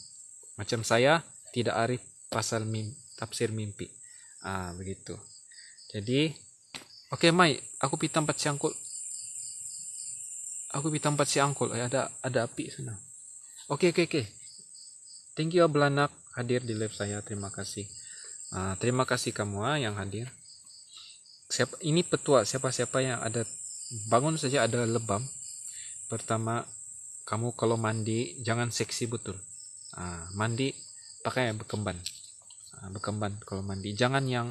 macam saya tidak arif pasal mim, tafsir mimpi. Ah, begitu. Jadi, oke okay, Mai, aku pita empat siangkul. Aku pita empat siangkul. Eh, ada ada api sana. Oke, okay, oke, okay, oke. Okay. Thank you belanak hadir di live saya. Terima kasih. Ah, terima kasih kamu ah, yang hadir. Siapa, ini petua siapa-siapa yang ada bangun saja ada lebam. Pertama, kamu kalau mandi jangan seksi betul. Ah, mandi pakai yang nah, bekemban ah, kalau mandi jangan yang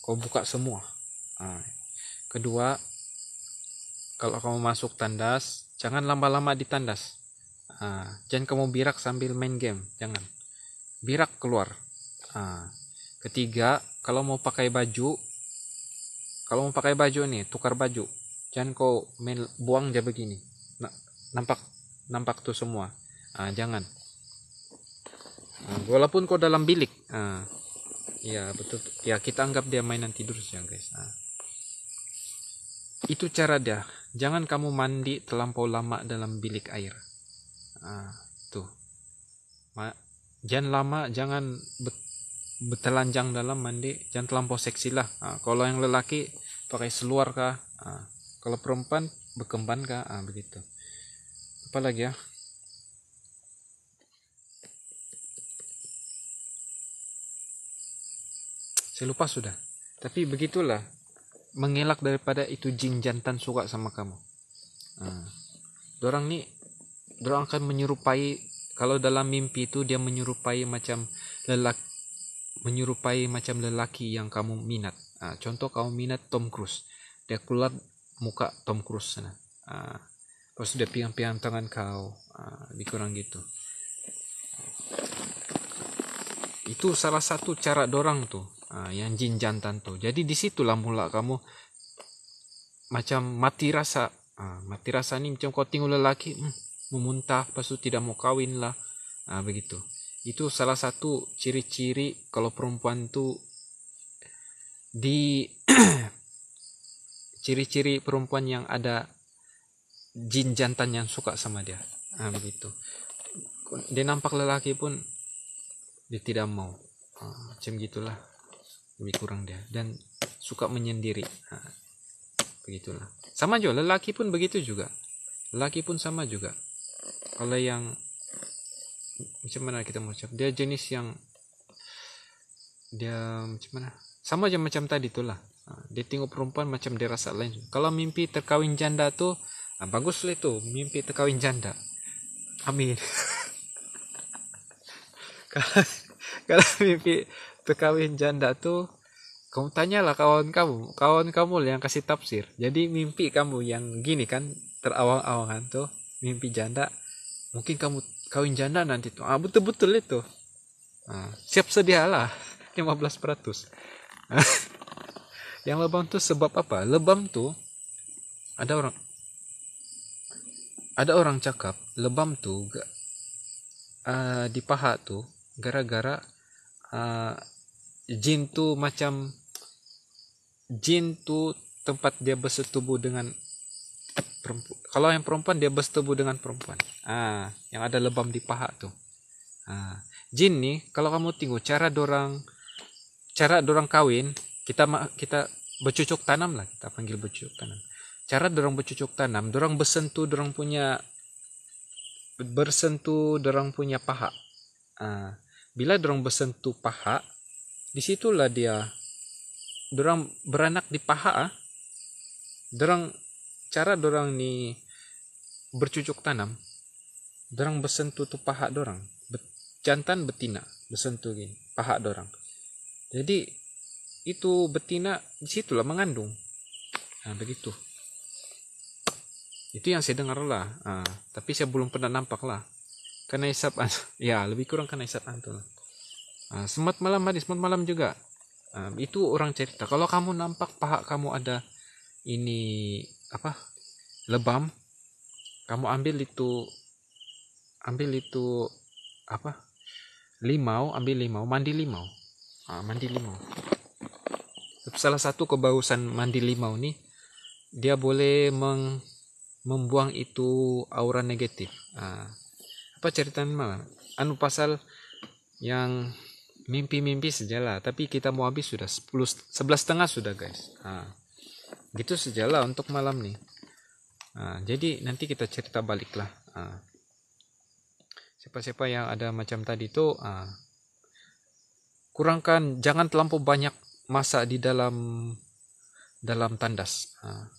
kau buka semua nah, kedua kalau kamu masuk tandas jangan lama-lama di tandas nah, jangan kamu birak sambil main game jangan birak keluar nah, ketiga kalau mau pakai baju kalau mau pakai baju nih tukar baju jangan kau main buang aja begini nampak nampak tuh semua ah, jangan Nah, walaupun kau dalam bilik. Nah, ya betul. Ya kita anggap dia mainan tidur saja guys. Nah, itu cara dia. Jangan kamu mandi terlampau lama dalam bilik air. Nah, tuh. Ma jangan lama, jangan bet betelanjang dalam mandi. Jangan terlampau seksi lah. Nah, kalau yang lelaki pakai seluar kah? Nah, kalau perempuan berkemban kah? Nah, begitu. Apalagi ya? Saya lupa sudah. Tapi begitulah mengelak daripada itu jin jantan suka sama kamu. Nah, dorang nih, dorang akan menyerupai kalau dalam mimpi itu dia menyerupai macam lelaki menyerupai macam lelaki yang kamu minat. Ah, contoh kamu minat Tom Cruise, dia keluar muka Tom Cruise sana. Nah, terus dia pegang-pegang tangan kau, ah, dikurang gitu. Itu salah satu cara dorang tuh Ah, yang jin jantan tuh jadi disitulah mula kamu macam mati rasa ah, mati rasa ni macam kau tengok lelaki hmm, memuntah pasu tidak mau kawin lah ah, begitu itu salah satu ciri-ciri kalau perempuan tuh di ciri-ciri perempuan yang ada jin jantan yang suka sama dia begitu dia nampak lelaki pun dia tidak mau macam gitulah lebih kurang dia dan suka menyendiri nah, begitulah sama juga lelaki pun begitu juga lelaki pun sama juga kalau yang macam mana kita mau ucap dia jenis yang dia macam mana sama aja macam tadi itulah lah dia tengok perempuan macam dia rasa lain kalau mimpi terkawin janda tuh nah, bagus lah itu mimpi terkawin janda amin kalau, kalau mimpi kawin janda tuh kamu tanyalah kawan kamu, kawan kamu yang kasih tafsir. Jadi mimpi kamu yang gini kan terawang-awangan tuh, mimpi janda. Mungkin kamu kawin janda nanti tuh. Ah betul-betul itu. ah, siap sedialah 15%. peratus yang lebam tuh sebab apa? Lebam tuh ada orang ada orang cakap lebam tuh uh, ah, di paha tuh gara-gara uh, jin tu macam jin tu tempat dia bersetubuh dengan perempuan. Kalau yang perempuan dia bersetubuh dengan perempuan. Ah, yang ada lebam di paha tuh. Ah, jin ni kalau kamu tengok cara dorang cara dorang kawin, kita kita bercucuk tanam lah, kita panggil bercucuk tanam. Cara dorang bercucuk tanam, dorang bersentuh dorang punya bersentuh dorang punya paha. Ah, bila dorang bersentuh paha, disitulah dia dorang beranak di paha ah. dorang cara dorang ni bercucuk tanam dorang bersentuh tu paha dorang jantan betina bersentuh gini paha dorang jadi itu betina disitulah mengandung nah begitu itu yang saya dengar lah nah, tapi saya belum pernah nampak lah karena isap ya lebih kurang karena isap antul Ah, semat malam hari, semat malam juga. Ah, itu orang cerita. Kalau kamu nampak paha kamu ada ini apa lebam, kamu ambil itu ambil itu apa limau, ambil limau, mandi limau. Ah, mandi limau. Salah satu kebausan mandi limau nih, dia boleh meng, membuang itu aura negatif. apa cerita malam? Anu pasal yang mimpi-mimpi sejalah tapi kita mau habis sudah 10 11 setengah sudah guys nah, gitu sejalah untuk malam nih nah, jadi nanti kita cerita baliklah. siapa siapa-siapa yang ada macam tadi itu nah, kurangkan jangan terlampau banyak masa di dalam dalam tandas nah,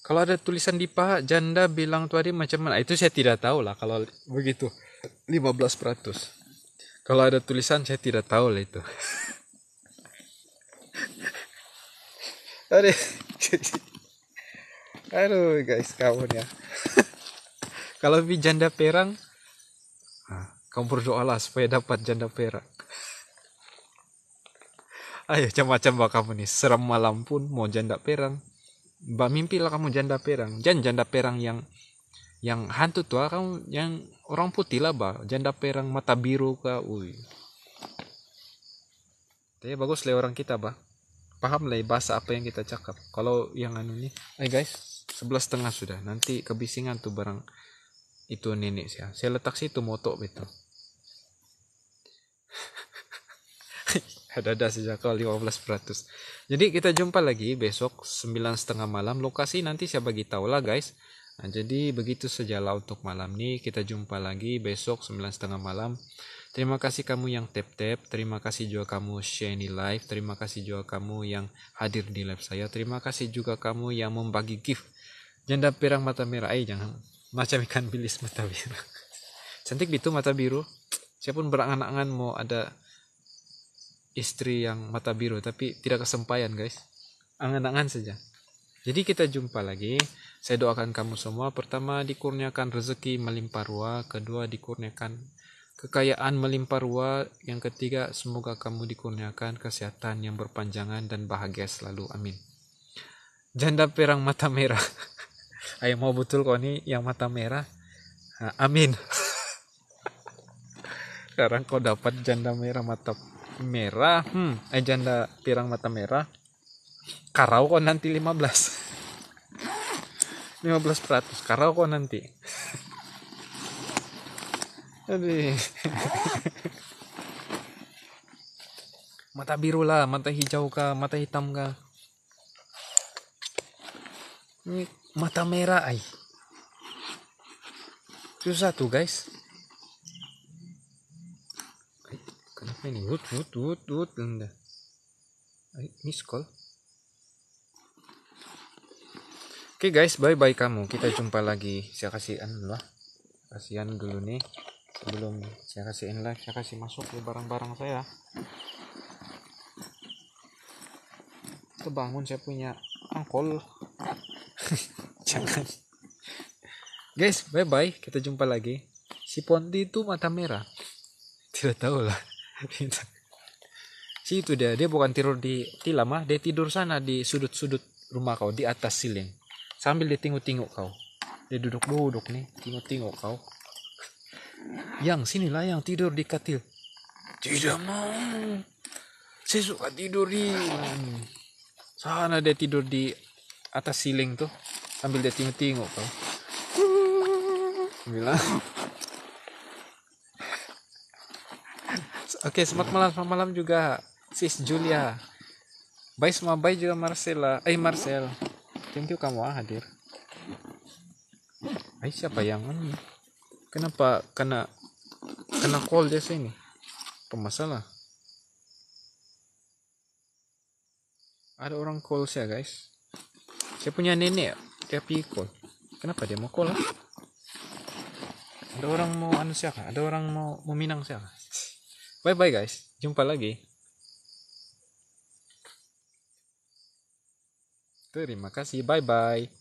kalau ada tulisan di paha janda bilang tuari macam mana itu saya tidak tahu lah kalau begitu 15 peratus. Kalau ada tulisan saya tidak tahu lah itu. Aduh, aduh guys kawan ya. Kalau di janda perang, kamu lah supaya dapat janda perang Ayo macam-macam bah kamu nih Serem malam pun mau janda perang mbak mimpilah kamu janda perang Jangan janda perang yang Yang hantu tua kamu Yang orang putih lah bah janda perang mata biru kak, ui tapi bagus lah orang kita bah paham lah ya bahasa apa yang kita cakap kalau yang anu nih eh, hey guys sebelas setengah sudah nanti kebisingan tuh barang itu nenek saya saya letak situ moto betul ada-ada saja kalau peratus. Jadi kita jumpa lagi besok sembilan setengah malam. Lokasi nanti saya bagi tahu lah guys. Nah, jadi begitu sejala untuk malam ini. Kita jumpa lagi besok 9.30 malam. Terima kasih kamu yang tap-tap. Terima kasih juga kamu Shani live. Terima kasih juga kamu yang hadir di live saya. Terima kasih juga kamu yang membagi gift. Janda pirang mata merah. Eh, jangan. Macam ikan bilis mata biru. Cantik gitu mata biru. Siapun berangan-angan mau ada istri yang mata biru. Tapi tidak kesempayan guys. Angan-angan saja. Jadi kita jumpa lagi. Saya doakan kamu semua pertama dikurniakan rezeki melimpah ruah, kedua dikurniakan kekayaan melimpah ruah, yang ketiga semoga kamu dikurniakan kesehatan yang berpanjangan dan bahagia selalu. Amin. Janda perang mata merah. Ayo mau betul kau nih yang mata merah. amin. Sekarang kau dapat janda merah mata merah, hmm, eh, janda pirang mata merah. Karau kau nanti 15. 15% karena kok nanti jadi mata biru lah mata hijau kah mata hitam kah ini mata merah ay susah tuh guys kenapa ini wut wut wut wut ay miss Oke okay guys, bye-bye kamu. Kita jumpa lagi. Saya kasihan lah. Kasihan dulu nih. Sebelum saya kasihin lah saya kasih masuk ke barang-barang saya. Kebangun saya punya angkol. Jangan. Guys, bye-bye. Kita jumpa lagi. Si Ponti itu mata merah. Tidak tahu lah. si itu dia, dia bukan tidur di tilamah, dia tidur sana di sudut-sudut rumah kau di atas siling sambil dia tengok-tengok kau dia duduk-duduk nih tengok-tengok kau yang sini lah yang tidur di katil tidak mau saya suka tidur di sana dia tidur di atas siling tuh sambil dia tengok-tengok kau bilang oke okay, selamat malam selamat malam juga sis Julia bye semua bye juga Marcela eh Marcel thank you kamu hadir Hai siapa yang ini kenapa kena kena call dia sini pemasalah ada orang call saya guys saya punya nenek dia pergi call kenapa dia mau call lah? ada orang mau anu siapa ada orang mau meminang siapa bye bye guys jumpa lagi Terima kasih. Bye bye.